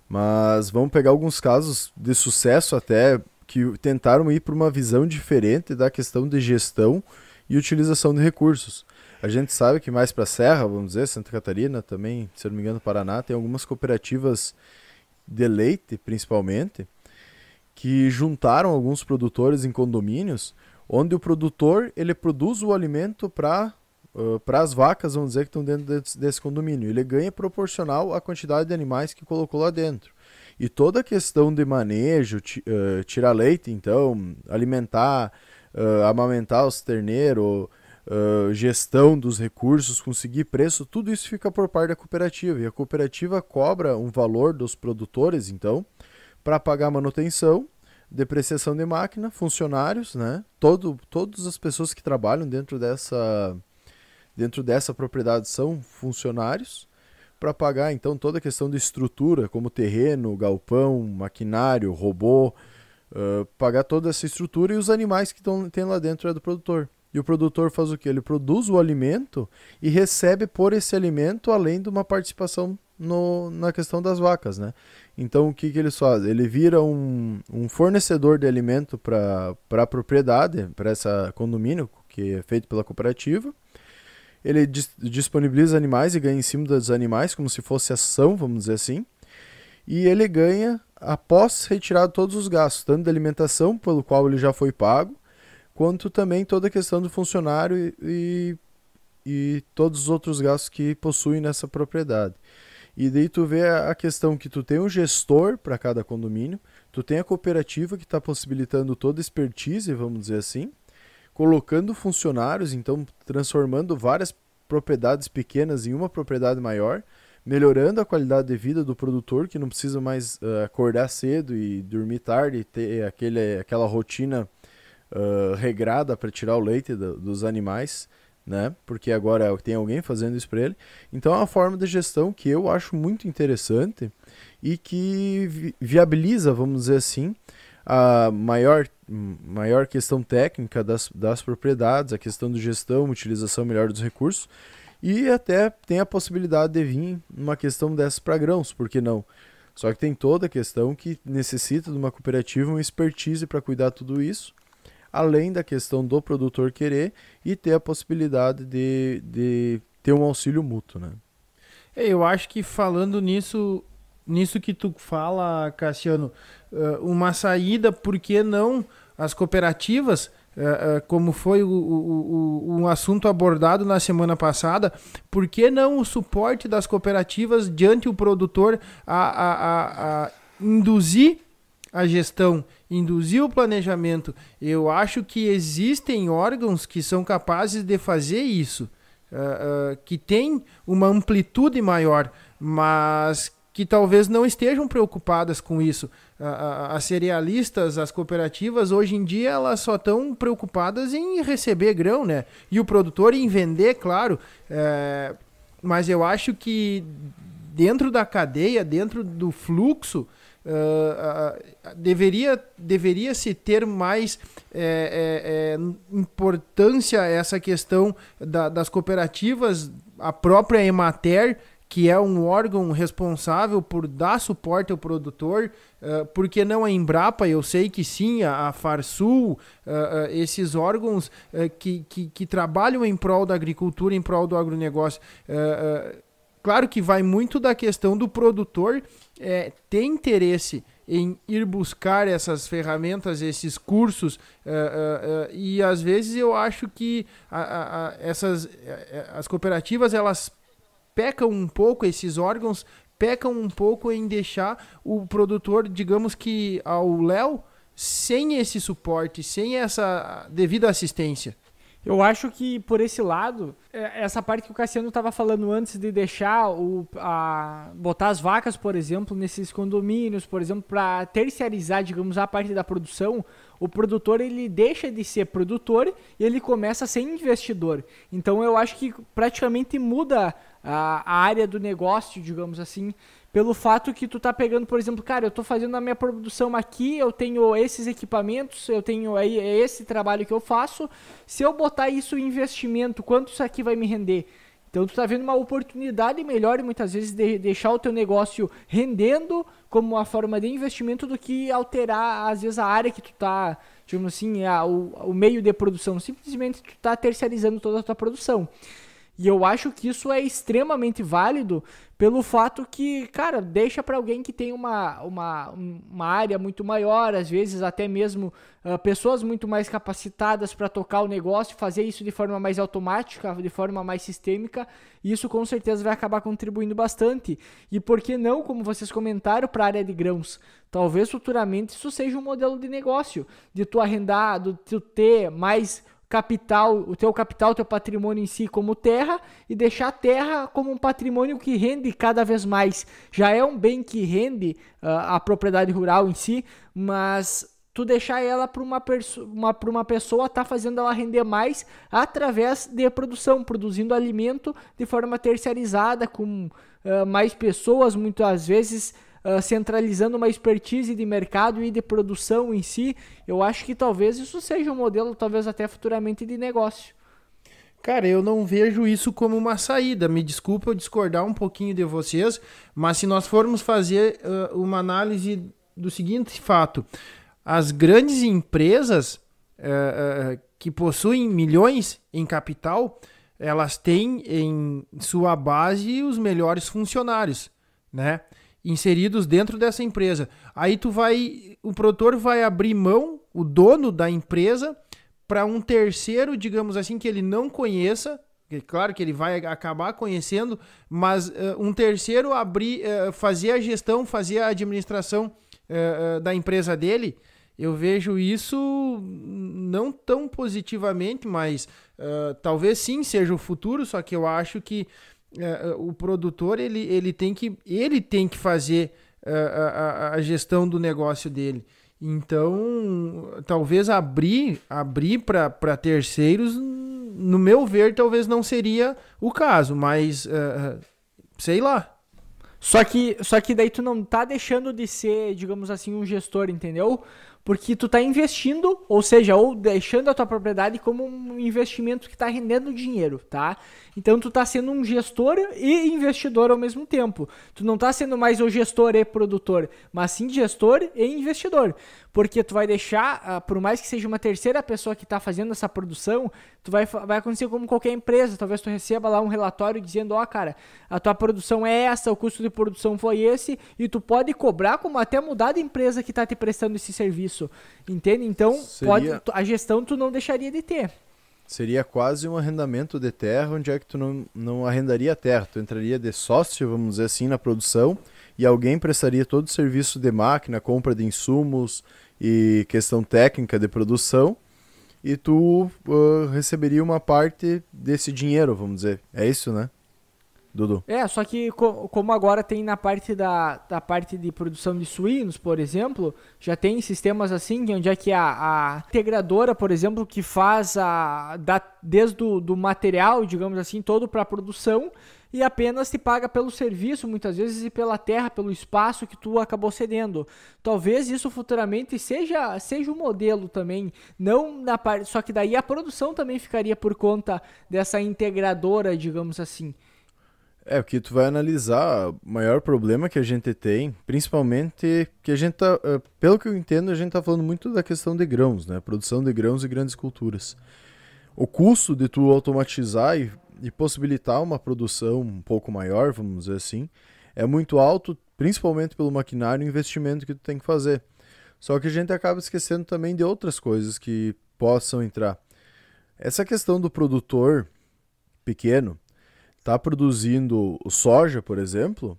Mas vamos pegar alguns casos de sucesso até que tentaram ir para uma visão diferente da questão de gestão e utilização de recursos. A gente sabe que mais para a Serra, vamos dizer, Santa Catarina também, se não me engano, Paraná, tem algumas cooperativas de leite, principalmente, que juntaram alguns produtores em condomínios, onde o produtor ele produz o alimento para uh, para as vacas, vamos dizer, que estão dentro desse condomínio. Ele ganha proporcional à quantidade de animais que colocou lá dentro. E toda a questão de manejo, uh, tirar leite, então, alimentar, uh, amamentar os terneiros, uh, gestão dos recursos, conseguir preço, tudo isso fica por parte da cooperativa. E a cooperativa cobra um valor dos produtores, então, para pagar manutenção, depreciação de máquina, funcionários, né? Todo, todas as pessoas que trabalham dentro dessa, dentro dessa propriedade são funcionários para pagar então toda a questão de estrutura, como terreno, galpão, maquinário, robô, uh, pagar toda essa estrutura e os animais que tem lá dentro é do produtor. E o produtor faz o que? Ele produz o alimento e recebe por esse alimento, além de uma participação no, na questão das vacas. Né? Então o que, que eles fazem? Ele vira um, um fornecedor de alimento para a propriedade, para essa condomínio que é feito pela cooperativa. Ele dis disponibiliza animais e ganha em cima dos animais, como se fosse ação, vamos dizer assim. E ele ganha após retirar todos os gastos, tanto da alimentação, pelo qual ele já foi pago, quanto também toda a questão do funcionário e, e, e todos os outros gastos que possui nessa propriedade. E daí tu vê a questão que tu tem um gestor para cada condomínio, tu tem a cooperativa que está possibilitando toda a expertise, vamos dizer assim, colocando funcionários, então transformando várias propriedades pequenas em uma propriedade maior, melhorando a qualidade de vida do produtor, que não precisa mais uh, acordar cedo e dormir tarde ter aquele, aquela rotina uh, regrada para tirar o leite do, dos animais. Né? Porque agora tem alguém fazendo isso para ele. Então é uma forma de gestão que eu acho muito interessante e que vi viabiliza, vamos dizer assim, a maior, maior questão técnica das, das propriedades, a questão de gestão, utilização melhor dos recursos, e até tem a possibilidade de vir uma questão dessas para grãos, por que não? Só que tem toda a questão que necessita de uma cooperativa, uma expertise para cuidar tudo isso, além da questão do produtor querer e ter a possibilidade de, de ter um auxílio mútuo, né? É, eu acho que falando nisso, nisso que tu fala, Cassiano, eh, uma saída, por que não as cooperativas, eh, eh, como foi o, o, o, assunto abordado na semana passada, por que não o suporte das cooperativas diante o produtor a, a, a, a induzir a gestão, induzir o planejamento? Eu acho que existem órgãos que são capazes de fazer isso. que tem uma amplitude maior, mas que talvez não estejam preocupadas com isso as cerealistas, as cooperativas, hoje em dia elas só estão preocupadas em receber grão, né? E o produtor em vender, claro. É... mas eu acho que dentro da cadeia, dentro do fluxo, Uh, uh, deveria, deveria se ter mais é, é, é, importância essa questão da, das cooperativas, a própria Emater que é um órgão responsável por dar suporte ao produtor, uh, porque não a Embrapa, eu sei que sim, a, a Farsul, uh, uh, esses órgãos que, que, que, trabalham em prol da agricultura, em prol do agronegócio. claro que vai muito da questão do produtor ter interesse em ir buscar essas ferramentas, esses cursos, e às vezes eu acho que a, a, essas, as cooperativas elas pecam um pouco esses órgãos, pecam um pouco em deixar o produtor, digamos que ao Léo, sem esse suporte, sem essa devida assistência. Eu acho que por esse lado, é, essa parte que o Cassiano estava falando antes de deixar o, a, botar as vacas, por exemplo, nesses condomínios, por exemplo, para terceirizar, digamos, a parte da produção, o produtor ele deixa de ser produtor e ele começa a ser investidor. Então eu acho que praticamente muda a, área do negócio, digamos assim, pelo fato que tu tá pegando, por exemplo, cara, eu tô fazendo a minha produção aqui, eu tenho esses equipamentos, eu tenho aí é esse trabalho que eu faço, se eu botar isso em investimento, quanto isso aqui vai me render? Então tu tá vendo uma oportunidade melhor muitas vezes de deixar o teu negócio rendendo como uma forma de investimento do que alterar às vezes a área que tu tá, digamos assim, a, o, o meio de produção, simplesmente tu tá terceirizando toda a tua produção. E eu acho que isso é extremamente válido pelo fato que, cara, deixa para alguém que tem uma, uma, uma área muito maior, às vezes até mesmo uh, pessoas muito mais capacitadas para tocar o negócio, fazer isso de forma mais automática, de forma mais sistêmica, e isso com certeza vai acabar contribuindo bastante. E por que não, como vocês comentaram, para a área de grãos? Talvez futuramente isso seja um modelo de negócio, de tu arrendar, de tu ter mais capital, o teu capital, o teu patrimônio em si como terra e deixar a terra como um patrimônio que rende cada vez mais. Já é um bem que rende uh, a propriedade rural em si, mas tu deixar ela para uma, uma, uma pessoa tá fazendo ela render mais através de produção, produzindo alimento de forma terciarizada com uh, mais pessoas, muitas vezes uh, centralizando uma expertise de mercado e de produção em si, eu acho que talvez isso seja um modelo, talvez até futuramente, de negócio. Cara, eu não vejo isso como uma saída. Me desculpa eu discordar um pouquinho de vocês, mas se nós formos fazer uh, uma análise do seguinte fato: as grandes empresas uh, uh, que possuem milhões em capital, elas têm em sua base os melhores funcionários, né? inseridos dentro dessa empresa. Aí tu vai, o produtor vai abrir mão, o dono da empresa, para um terceiro, digamos assim, que ele não conheça. Claro que ele vai acabar conhecendo, mas uh, um terceiro abrir, uh, fazer a gestão, fazer a administração uh, da empresa dele. Eu vejo isso não tão positivamente, mas talvez sim seja o futuro. Só que eu acho que é, é, o produtor ele, ele, tem que, ele tem que fazer é, a, a, a gestão do negócio dele. Então, talvez abrir, abrir para terceiros, no meu ver, talvez não seria o caso, mas uh, sei lá. Só que, só que daí tu não tá deixando de ser, digamos assim, um gestor, entendeu? Porque tu tá investindo, ou seja, ou deixando a tua propriedade como um investimento que tá rendendo dinheiro, tá? Então tu tá sendo um gestor e investidor ao mesmo tempo. Tu não tá sendo mais o gestor e produtor, mas sim gestor e investidor. Porque tu vai deixar, ah, por mais que seja uma terceira pessoa que está fazendo essa produção, tu vai, vai acontecer como qualquer empresa. Talvez tu receba lá um relatório dizendo, ó, oh, cara, a tua produção é essa, o custo de produção foi esse, e tu pode cobrar como até mudar da empresa que está te prestando esse serviço. Entende? Então, Seria... pode, a gestão tu não deixaria de ter. Seria quase um arrendamento de terra, onde é que tu não, não arrendaria a terra, tu entraria de sócio, vamos dizer assim, na produção, e alguém prestaria todo o serviço de máquina, compra de insumos e questão técnica de produção, e tu uh, receberia uma parte desse dinheiro, vamos dizer. É isso, né? Dudu. É, só que co como agora tem na parte da, da parte de produção de suínos, por exemplo, já tem sistemas assim, onde é que a, a integradora, por exemplo, que faz a. Da, desde do, material, digamos assim, todo para a produção, e apenas te paga pelo serviço, muitas vezes, e pela terra, pelo espaço que tu acabou cedendo. Talvez isso futuramente seja seja um modelo também, não na parte. Só que daí a produção também ficaria por conta dessa integradora, digamos assim. É, o que tu vai analisar, o maior problema que a gente tem, principalmente que a gente tá, eh, pelo que eu entendo, a gente tá falando muito da questão de grãos, né? Produção de grãos e grandes culturas. O custo de tu automatizar e, e possibilitar uma produção um pouco maior, vamos dizer assim, é muito alto, principalmente pelo maquinário e investimento que tu tem que fazer. Só que a gente acaba esquecendo também de outras coisas que possam entrar. Essa questão do produtor pequeno, está produzindo soja, por exemplo,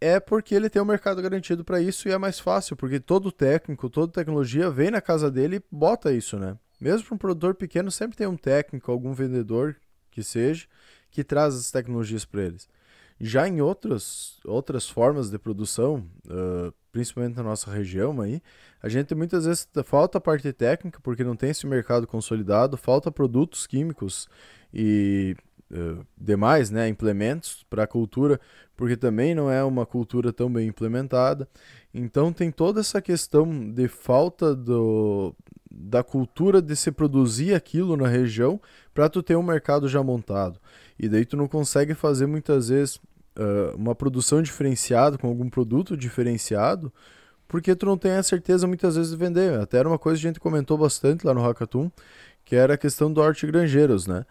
é porque ele tem o um mercado garantido para isso e é mais fácil, porque todo técnico, toda tecnologia vem na casa dele e bota isso, né? Mesmo para um produtor pequeno, sempre tem um técnico, algum vendedor que seja, que traz as tecnologias para eles. Já em outras, outras formas de produção, uh, principalmente na nossa região aí, a gente muitas vezes falta a parte técnica, porque não tem esse mercado consolidado, falta produtos químicos e eh, demais né, implementos para a cultura, porque também não é uma cultura tão bem implementada. Então tem toda essa questão de falta do, da cultura de se produzir aquilo na região para tu ter um mercado já montado. E daí tu não consegue fazer muitas vezes uh, uma produção diferenciada com algum produto diferenciado, porque tu não tem a certeza muitas vezes de vender. Até era uma coisa que a gente comentou bastante lá no Hackathon, que era a questão do arte granjeiros, né?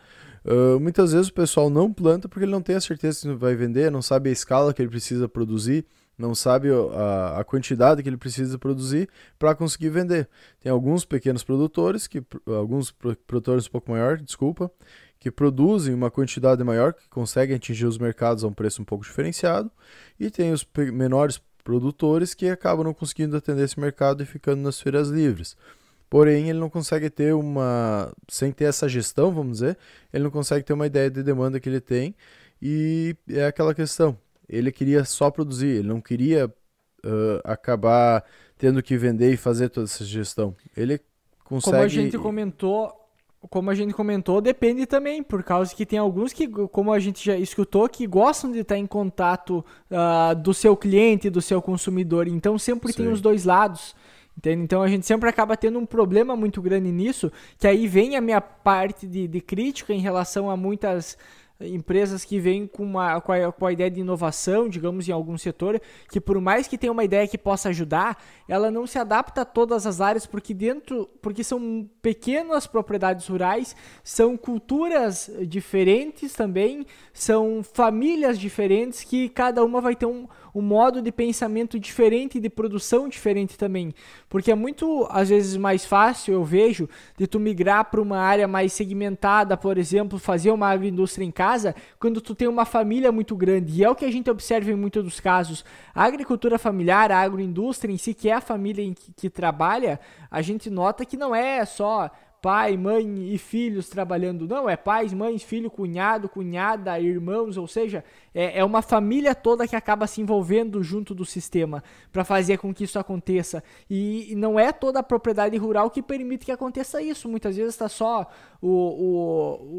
Ah, muitas vezes o pessoal não planta porque ele não tem a certeza se vai vender, não sabe a escala que ele precisa produzir, não sabe a, a quantidade que ele precisa produzir para conseguir vender. Tem alguns pequenos produtores, que alguns produtores um pouco maior, desculpa, que produzem uma quantidade maior, que conseguem atingir os mercados a um preço um pouco diferenciado, e tem os menores produtores que acabam não conseguindo atender esse mercado e ficando nas feiras livres. Porém, ele não consegue ter uma. Sem ter essa gestão, vamos dizer, ele não consegue ter uma ideia de demanda que ele tem. E é aquela questão. Ele queria só produzir, ele não queria uh, acabar tendo que vender e fazer toda essa gestão. Ele consegue. Como a gente comentou, como a gente comentou, depende também, por causa que tem alguns que, como a gente já escutou, que gostam de estar em contato uh, do seu cliente, do seu consumidor. Então sempre Sim. tem os dois lados. Entende? Então a gente sempre acaba tendo um problema muito grande nisso, que aí vem a minha parte de, de crítica em relação a muitas empresas que vêm com, uma, com, a, com a ideia de inovação, digamos, em algum setor, que por mais que tenha uma ideia que possa ajudar, ela não se adapta a todas as áreas, porque dentro, porque são pequenas propriedades rurais, são culturas diferentes também, são famílias diferentes que cada uma vai ter um, um modo de pensamento diferente, de produção diferente também. Porque é muito, às vezes, mais fácil, eu vejo, de tu migrar para uma área mais segmentada, por exemplo, fazer uma agroindústria em casa, quando tu tem uma família muito grande. E é o que a gente observa em muitos dos casos. A agricultura familiar, a agroindústria em si, que é a família em que, que trabalha, a gente nota que não é só pai, mãe e filhos trabalhando. Não, é pais, mães, filho, cunhado, cunhada, irmãos, ou seja, é, é uma família toda que acaba se envolvendo junto do sistema para fazer com que isso aconteça. E, e não é toda a propriedade rural que permite que aconteça isso. Muitas vezes está só o,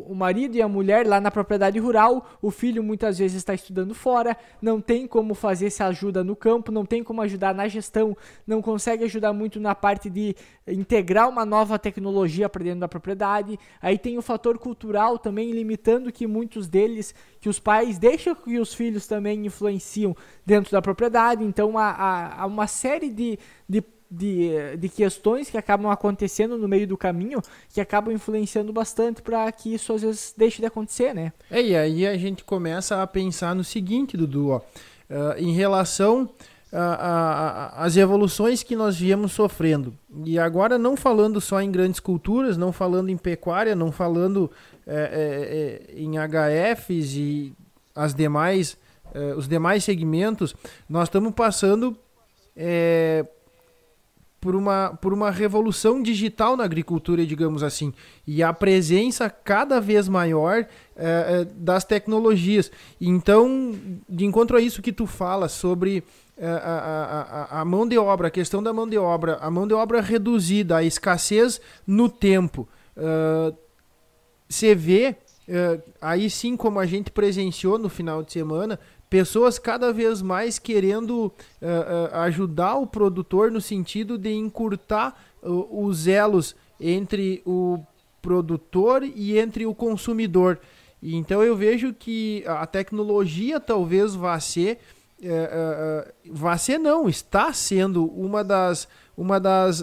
o, o marido e a mulher lá na propriedade rural, o filho muitas vezes está estudando fora, não tem como fazer essa ajuda no campo, não tem como ajudar na gestão, não consegue ajudar muito na parte de integrar uma nova tecnologia para dentro da propriedade. Aí tem o fator cultural também limitando que muitos deles, que os pais deixam banco e os filhos também influenciam dentro da propriedade. Então há, há uma série de, de de, de questões que acabam acontecendo no meio do caminho que acabam influenciando bastante para que isso às vezes deixe de acontecer, né? É, e aí a gente começa a pensar no seguinte, Dudu, ó, uh, em relação às evoluções que nós viemos sofrendo. E agora não falando só em grandes culturas, não falando em pecuária, não falando é, é, é, em HFs e as demais, eh, os demais segmentos, nós estamos passando eh, por, uma, por uma revolução digital na agricultura, digamos assim, e a presença cada vez maior eh, das tecnologias. Então, de encontro a isso que tu fala sobre a, a, a, mão de obra, a questão da mão de obra, a mão de obra reduzida, a escassez no tempo. Uh, você vê Uh, aí sim, como a gente presenciou no final de semana, pessoas cada vez mais querendo uh, uh, ajudar o produtor no sentido de encurtar os elos entre o produtor e entre o consumidor. Então eu vejo que a tecnologia talvez vá ser, vá ser não, está sendo uma das, uma das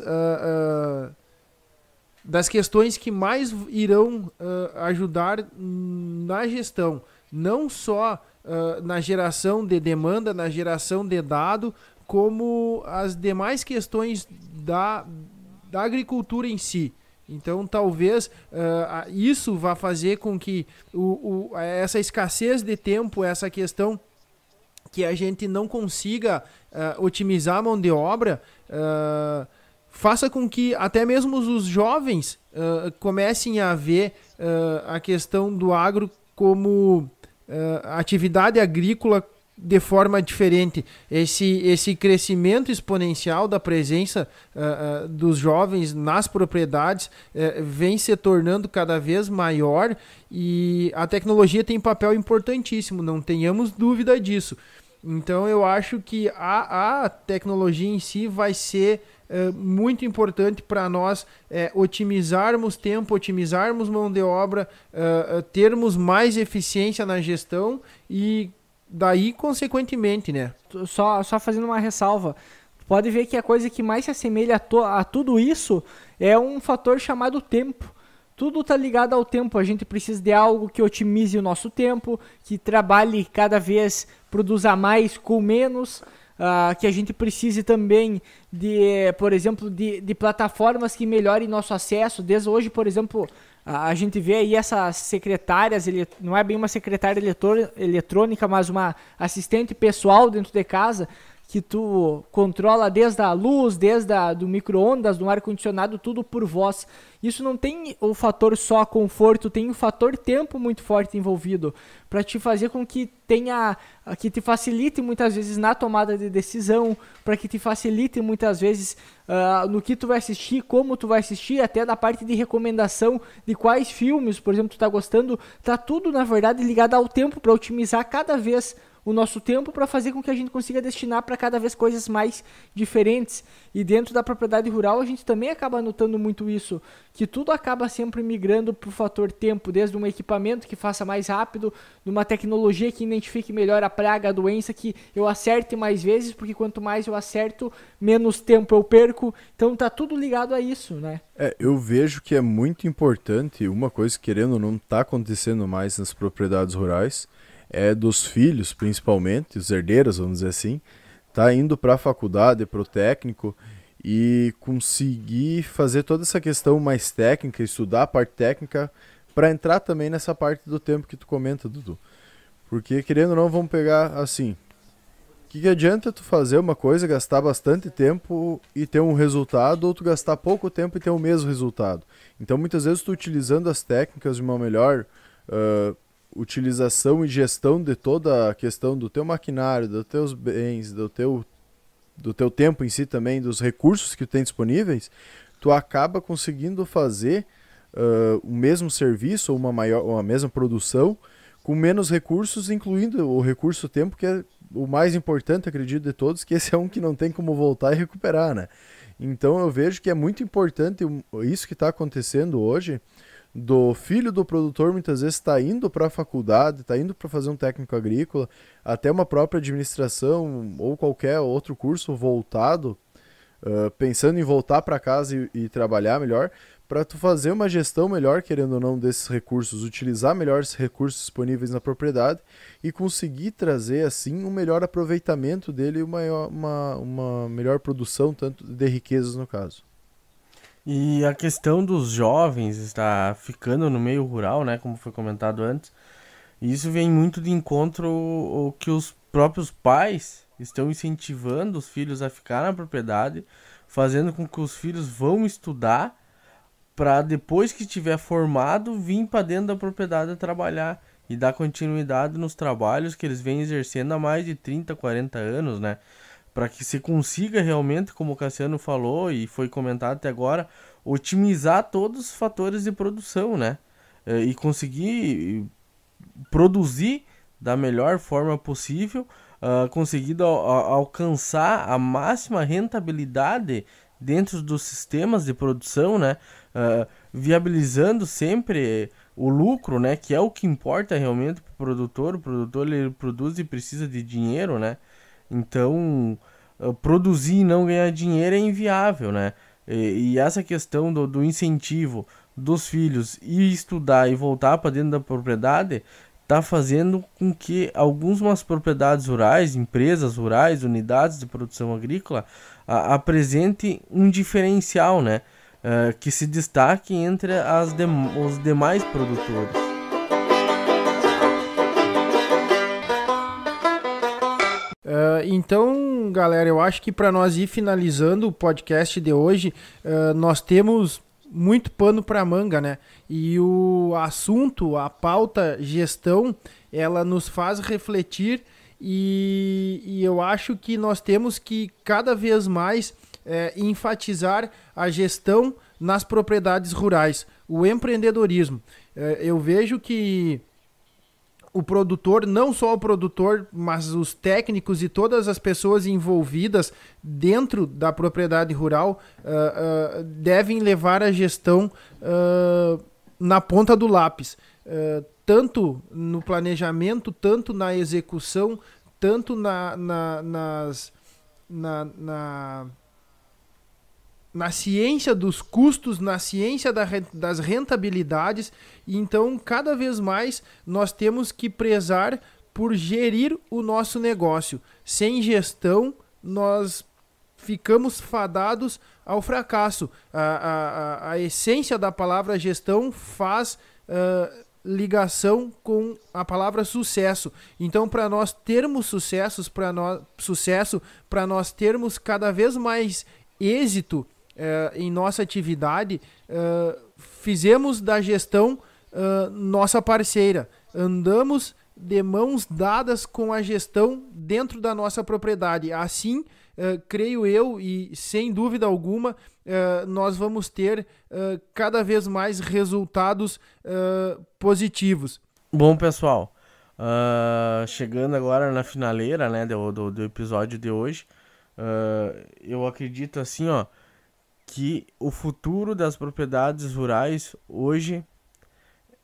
das questões que mais irão uh, ajudar na gestão, não só uh, na geração de demanda, na geração de dado, como as demais questões da, da agricultura em si. Então, talvez uh, isso vá fazer com que o, o, essa escassez de tempo, essa questão que a gente não consiga otimizar a mão de obra, faça com que até mesmo os jovens uh, comecem a ver uh, a questão do agro como uh, atividade agrícola de forma diferente. Esse, esse crescimento exponencial da presença uh, uh, dos jovens nas propriedades uh, vem se tornando cada vez maior e a tecnologia tem um papel importantíssimo, não tenhamos dúvida disso. Então eu acho que a, a tecnologia em si vai ser é, muito importante para nós é, otimizarmos tempo, otimizarmos mão de obra, é, é, termos mais eficiência na gestão e daí, consequentemente, né? Só, só fazendo uma ressalva. Pode ver que a coisa que mais se assemelha a, to, a tudo isso é um fator chamado tempo. Tudo está ligado ao tempo. A gente precisa de algo que otimize o nosso tempo, que trabalhe cada vez, produza mais com menos. Uh, que a gente precise também de, por exemplo, de, de plataformas que melhorem nosso acesso. Desde hoje, por exemplo, a, a gente vê aí essas secretárias, ele, não é bem uma secretária eletrônica, mas uma assistente pessoal dentro de casa que tu controla desde a luz, desde a, do micro-ondas, do ar-condicionado, tudo por voz. Isso não tem o fator só conforto, tem o fator tempo muito forte envolvido para te fazer com que tenha, que te facilite muitas vezes na tomada de decisão, para que te facilite muitas vezes uh, no que tu vai assistir, como tu vai assistir, até na parte de recomendação de quais filmes, por exemplo, tu está gostando, tá tudo na verdade ligado ao tempo para otimizar cada vez o nosso tempo para fazer com que a gente consiga destinar para cada vez coisas mais diferentes. E dentro da propriedade rural, a gente também acaba notando muito isso, que tudo acaba sempre migrando para o fator tempo, desde um equipamento que faça mais rápido, numa tecnologia que identifique melhor a praga, a doença, que eu acerte mais vezes, porque quanto mais eu acerto, menos tempo eu perco. Então tá tudo ligado a isso, né? É, eu vejo que é muito importante uma coisa, querendo ou não, está acontecendo mais nas propriedades rurais é, dos filhos, principalmente, os herdeiros, vamos dizer assim, tá indo para a faculdade, para o técnico e conseguir fazer toda essa questão mais técnica, estudar a parte técnica para entrar também nessa parte do tempo que tu comenta, Dudu. Porque querendo ou não, vamos pegar assim, que, que adianta tu fazer uma coisa, gastar bastante tempo e ter um resultado, ou tu gastar pouco tempo e ter o mesmo resultado? Então, muitas vezes, tu utilizando as técnicas de uma melhor uh, utilização e gestão de toda a questão do teu maquinário, dos teus bens, do teu, do teu tempo em si também, dos recursos que tu tem disponíveis, tu acaba conseguindo fazer uh, o mesmo serviço ou uma maior ou a mesma produção com menos recursos, incluindo o recurso tempo, que é o mais importante, acredito, de todos, que esse é um que não tem como voltar e recuperar, né? Então eu vejo que é muito importante isso que está acontecendo hoje, do filho do produtor muitas vezes está indo para a faculdade, está indo para fazer um técnico agrícola, até uma própria administração ou qualquer outro curso voltado, uh, pensando em voltar para casa e, e, trabalhar melhor, para tu fazer uma gestão melhor, querendo ou não, desses recursos, utilizar melhor esses recursos disponíveis na propriedade e conseguir trazer assim um melhor aproveitamento dele e uma, uma, uma melhor produção, tanto de riquezas no caso. E a questão dos jovens estar ficando no meio rural, né, como foi comentado antes, isso vem muito de encontro o que os próprios pais estão incentivando os filhos a ficar na propriedade, fazendo com que os filhos vão estudar para depois que tiver formado vir para dentro da propriedade trabalhar e dar continuidade nos trabalhos que eles vêm exercendo há mais de 30, 40 anos, né? para que se consiga realmente, como o Cassiano falou e foi comentado até agora, otimizar todos os fatores de produção, né? É, e conseguir produzir da melhor forma possível, uh, ah, conseguindo al alcançar a máxima rentabilidade dentro dos sistemas de produção, né? Uh, viabilizando sempre o lucro, né? Que é o que importa realmente para o produtor. O produtor ele produz e precisa de dinheiro, né? Então eh, produzir e não ganhar dinheiro é inviável, né? E, e essa questão do, do, incentivo dos filhos e estudar e voltar para dentro da propriedade está fazendo com que algumas propriedades rurais, empresas rurais, unidades de produção agrícola a, apresente um diferencial, né? Uh, que se destaque entre as dem os demais produtores. Uh, então, galera, eu acho que para nós ir finalizando o podcast de hoje, uh, nós temos muito pano para manga, né? E o assunto, a pauta gestão, ela nos faz refletir e, e eu acho que nós temos que cada vez mais é, enfatizar a gestão nas propriedades rurais, o empreendedorismo. Eh, eu vejo que o produtor, não só o produtor, mas os técnicos e todas as pessoas envolvidas dentro da propriedade rural uh, uh, devem levar a gestão uh, na ponta do lápis, tanto no planejamento, tanto na execução, tanto na, na nas. na, na na ciência dos custos, na ciência da, das rentabilidades. então, cada vez mais, nós temos que prezar por gerir o nosso negócio. Sem gestão, nós ficamos fadados ao fracasso. A, a, a essência da palavra gestão faz. Uh, ligação com a palavra sucesso. Então, para nós termos sucessos, para nós sucesso, para nós termos cada vez mais êxito eh, em nossa atividade, eh, fizemos da gestão eh, nossa parceira. Andamos de mãos dadas com a gestão dentro da nossa propriedade. Assim, Uh, creio eu e sem dúvida alguma uh, nós vamos ter uh, cada vez mais resultados positivos. Bom pessoal, ah, chegando agora na finaleira né, do, do, do episódio de hoje, ah, eu acredito assim ó que o futuro das propriedades rurais hoje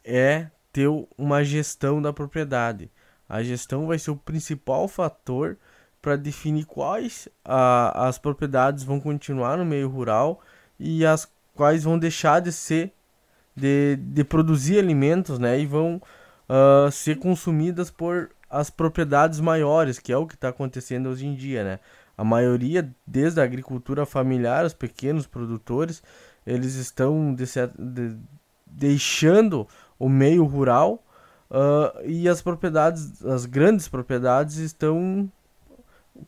é ter uma gestão da propriedade. A gestão vai ser o principal fator para definir quais a, as propriedades vão continuar no meio rural e as quais vão deixar de ser de, de produzir alimentos, né, e vão uh, ser consumidas por as propriedades maiores, que é o que está acontecendo hoje em dia, né? A maioria, desde a agricultura familiar, os pequenos produtores, eles estão de certo, de, deixando o meio rural uh, e as propriedades, as grandes propriedades estão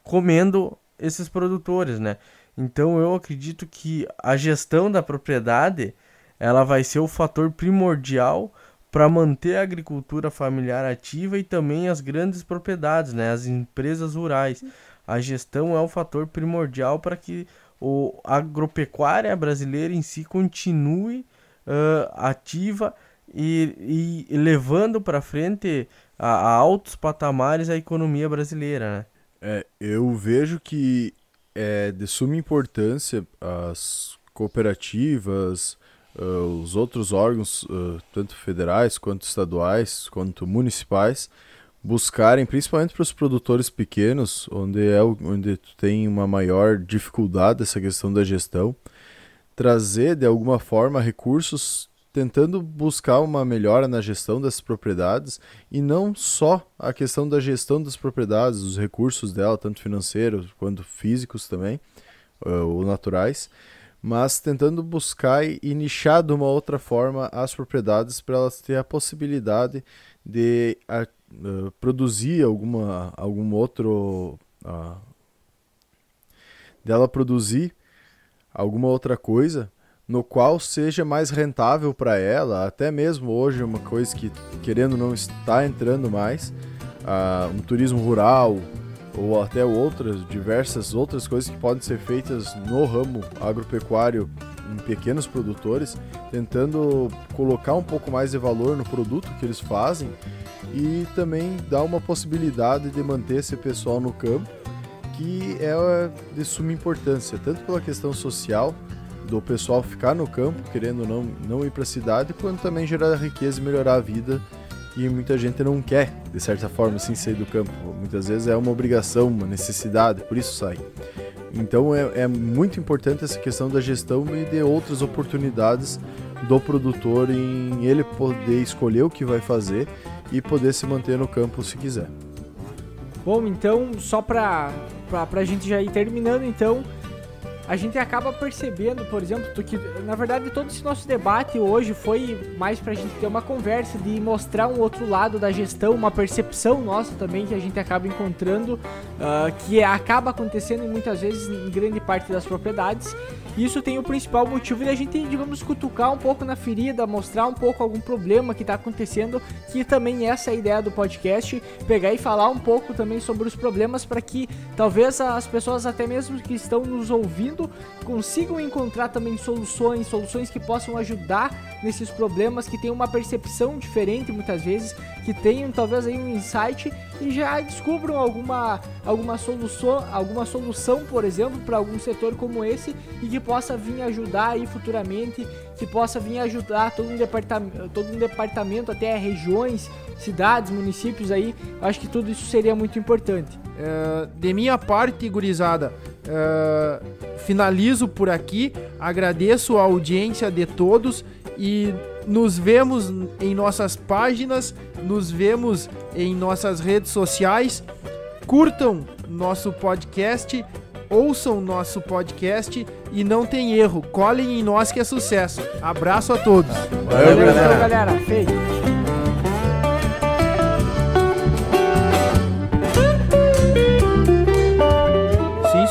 comendo esses produtores, né? Então eu acredito que a gestão da propriedade ela vai ser o fator primordial para manter a agricultura familiar ativa e também as grandes propriedades, né? As empresas rurais a gestão é um fator primordial para que o agropecuária brasileira em si continue uh, ativa e, e levando para frente a, a, altos patamares a economia brasileira. Né? É, eu vejo que é de suma importância as cooperativas, uh, os outros órgãos, uh, tanto federais quanto estaduais, quanto municipais, buscarem, principalmente para os produtores pequenos, onde é onde tu tem uma maior dificuldade essa questão da gestão, trazer de alguma forma recursos tentando buscar uma melhora na gestão das propriedades e não só a questão da gestão das propriedades, os recursos dela, tanto financeiros quanto físicos também, eh, ou naturais, mas tentando buscar e nichar de uma outra forma as propriedades para elas ter a possibilidade de eh, produzir alguma, algum outro. Uh, dela produzir alguma outra coisa no qual seja mais rentável para ela, até mesmo hoje uma coisa que querendo não está entrando mais, uh, um turismo rural ou até outras diversas outras coisas que podem ser feitas no ramo agropecuário em pequenos produtores, tentando colocar um pouco mais de valor no produto que eles fazem e também dá uma possibilidade de manter esse pessoal no campo, que é de suma importância, tanto pela questão social do pessoal ficar no campo, querendo ou não, não ir para a cidade, quanto também gerar riqueza e melhorar a vida. E muita gente não quer, de certa forma, assim, sair do campo. Muitas vezes é uma obrigação, uma necessidade, por isso sai. Então é, é muito importante essa questão da gestão e de outras oportunidades do produtor em ele poder escolher o que vai fazer e poder se manter no campo se quiser. Bom, então, só para a gente já ir terminando, então, a gente acaba percebendo, por exemplo, que na verdade todo esse nosso debate hoje foi mais para a gente ter uma conversa de mostrar um outro lado da gestão, uma percepção nossa também que a gente acaba encontrando, uh, que é, acaba acontecendo muitas vezes em grande parte das propriedades. Isso tem o principal motivo de a gente, digamos, cutucar um pouco na ferida, mostrar um pouco algum problema que está acontecendo, que também é essa é a ideia do podcast, pegar e falar um pouco também sobre os problemas para que talvez as pessoas até mesmo que estão nos ouvindo ouvindo consigam encontrar também soluções, soluções que possam ajudar nesses problemas, que tenham uma percepção diferente muitas vezes, que tenham talvez aí um insight e já descubram alguma, alguma solução, alguma solução, por exemplo, para algum setor como esse e que possa vir ajudar aí futuramente, que possa vir ajudar todo um departamento, todo um departamento até regiões cidades, municípios aí, acho que tudo isso seria muito importante. Uh, de minha parte, gurizada, uh, finalizo por aqui, agradeço a audiência de todos e nos vemos em nossas páginas, nos vemos em nossas redes sociais. Curtam nosso podcast, ouçam nosso podcast e não tem erro. Colhem em nós que é sucesso. Abraço a todos. Valeu, Valeu galera. galera. Feito.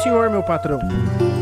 senhor, meu patrão.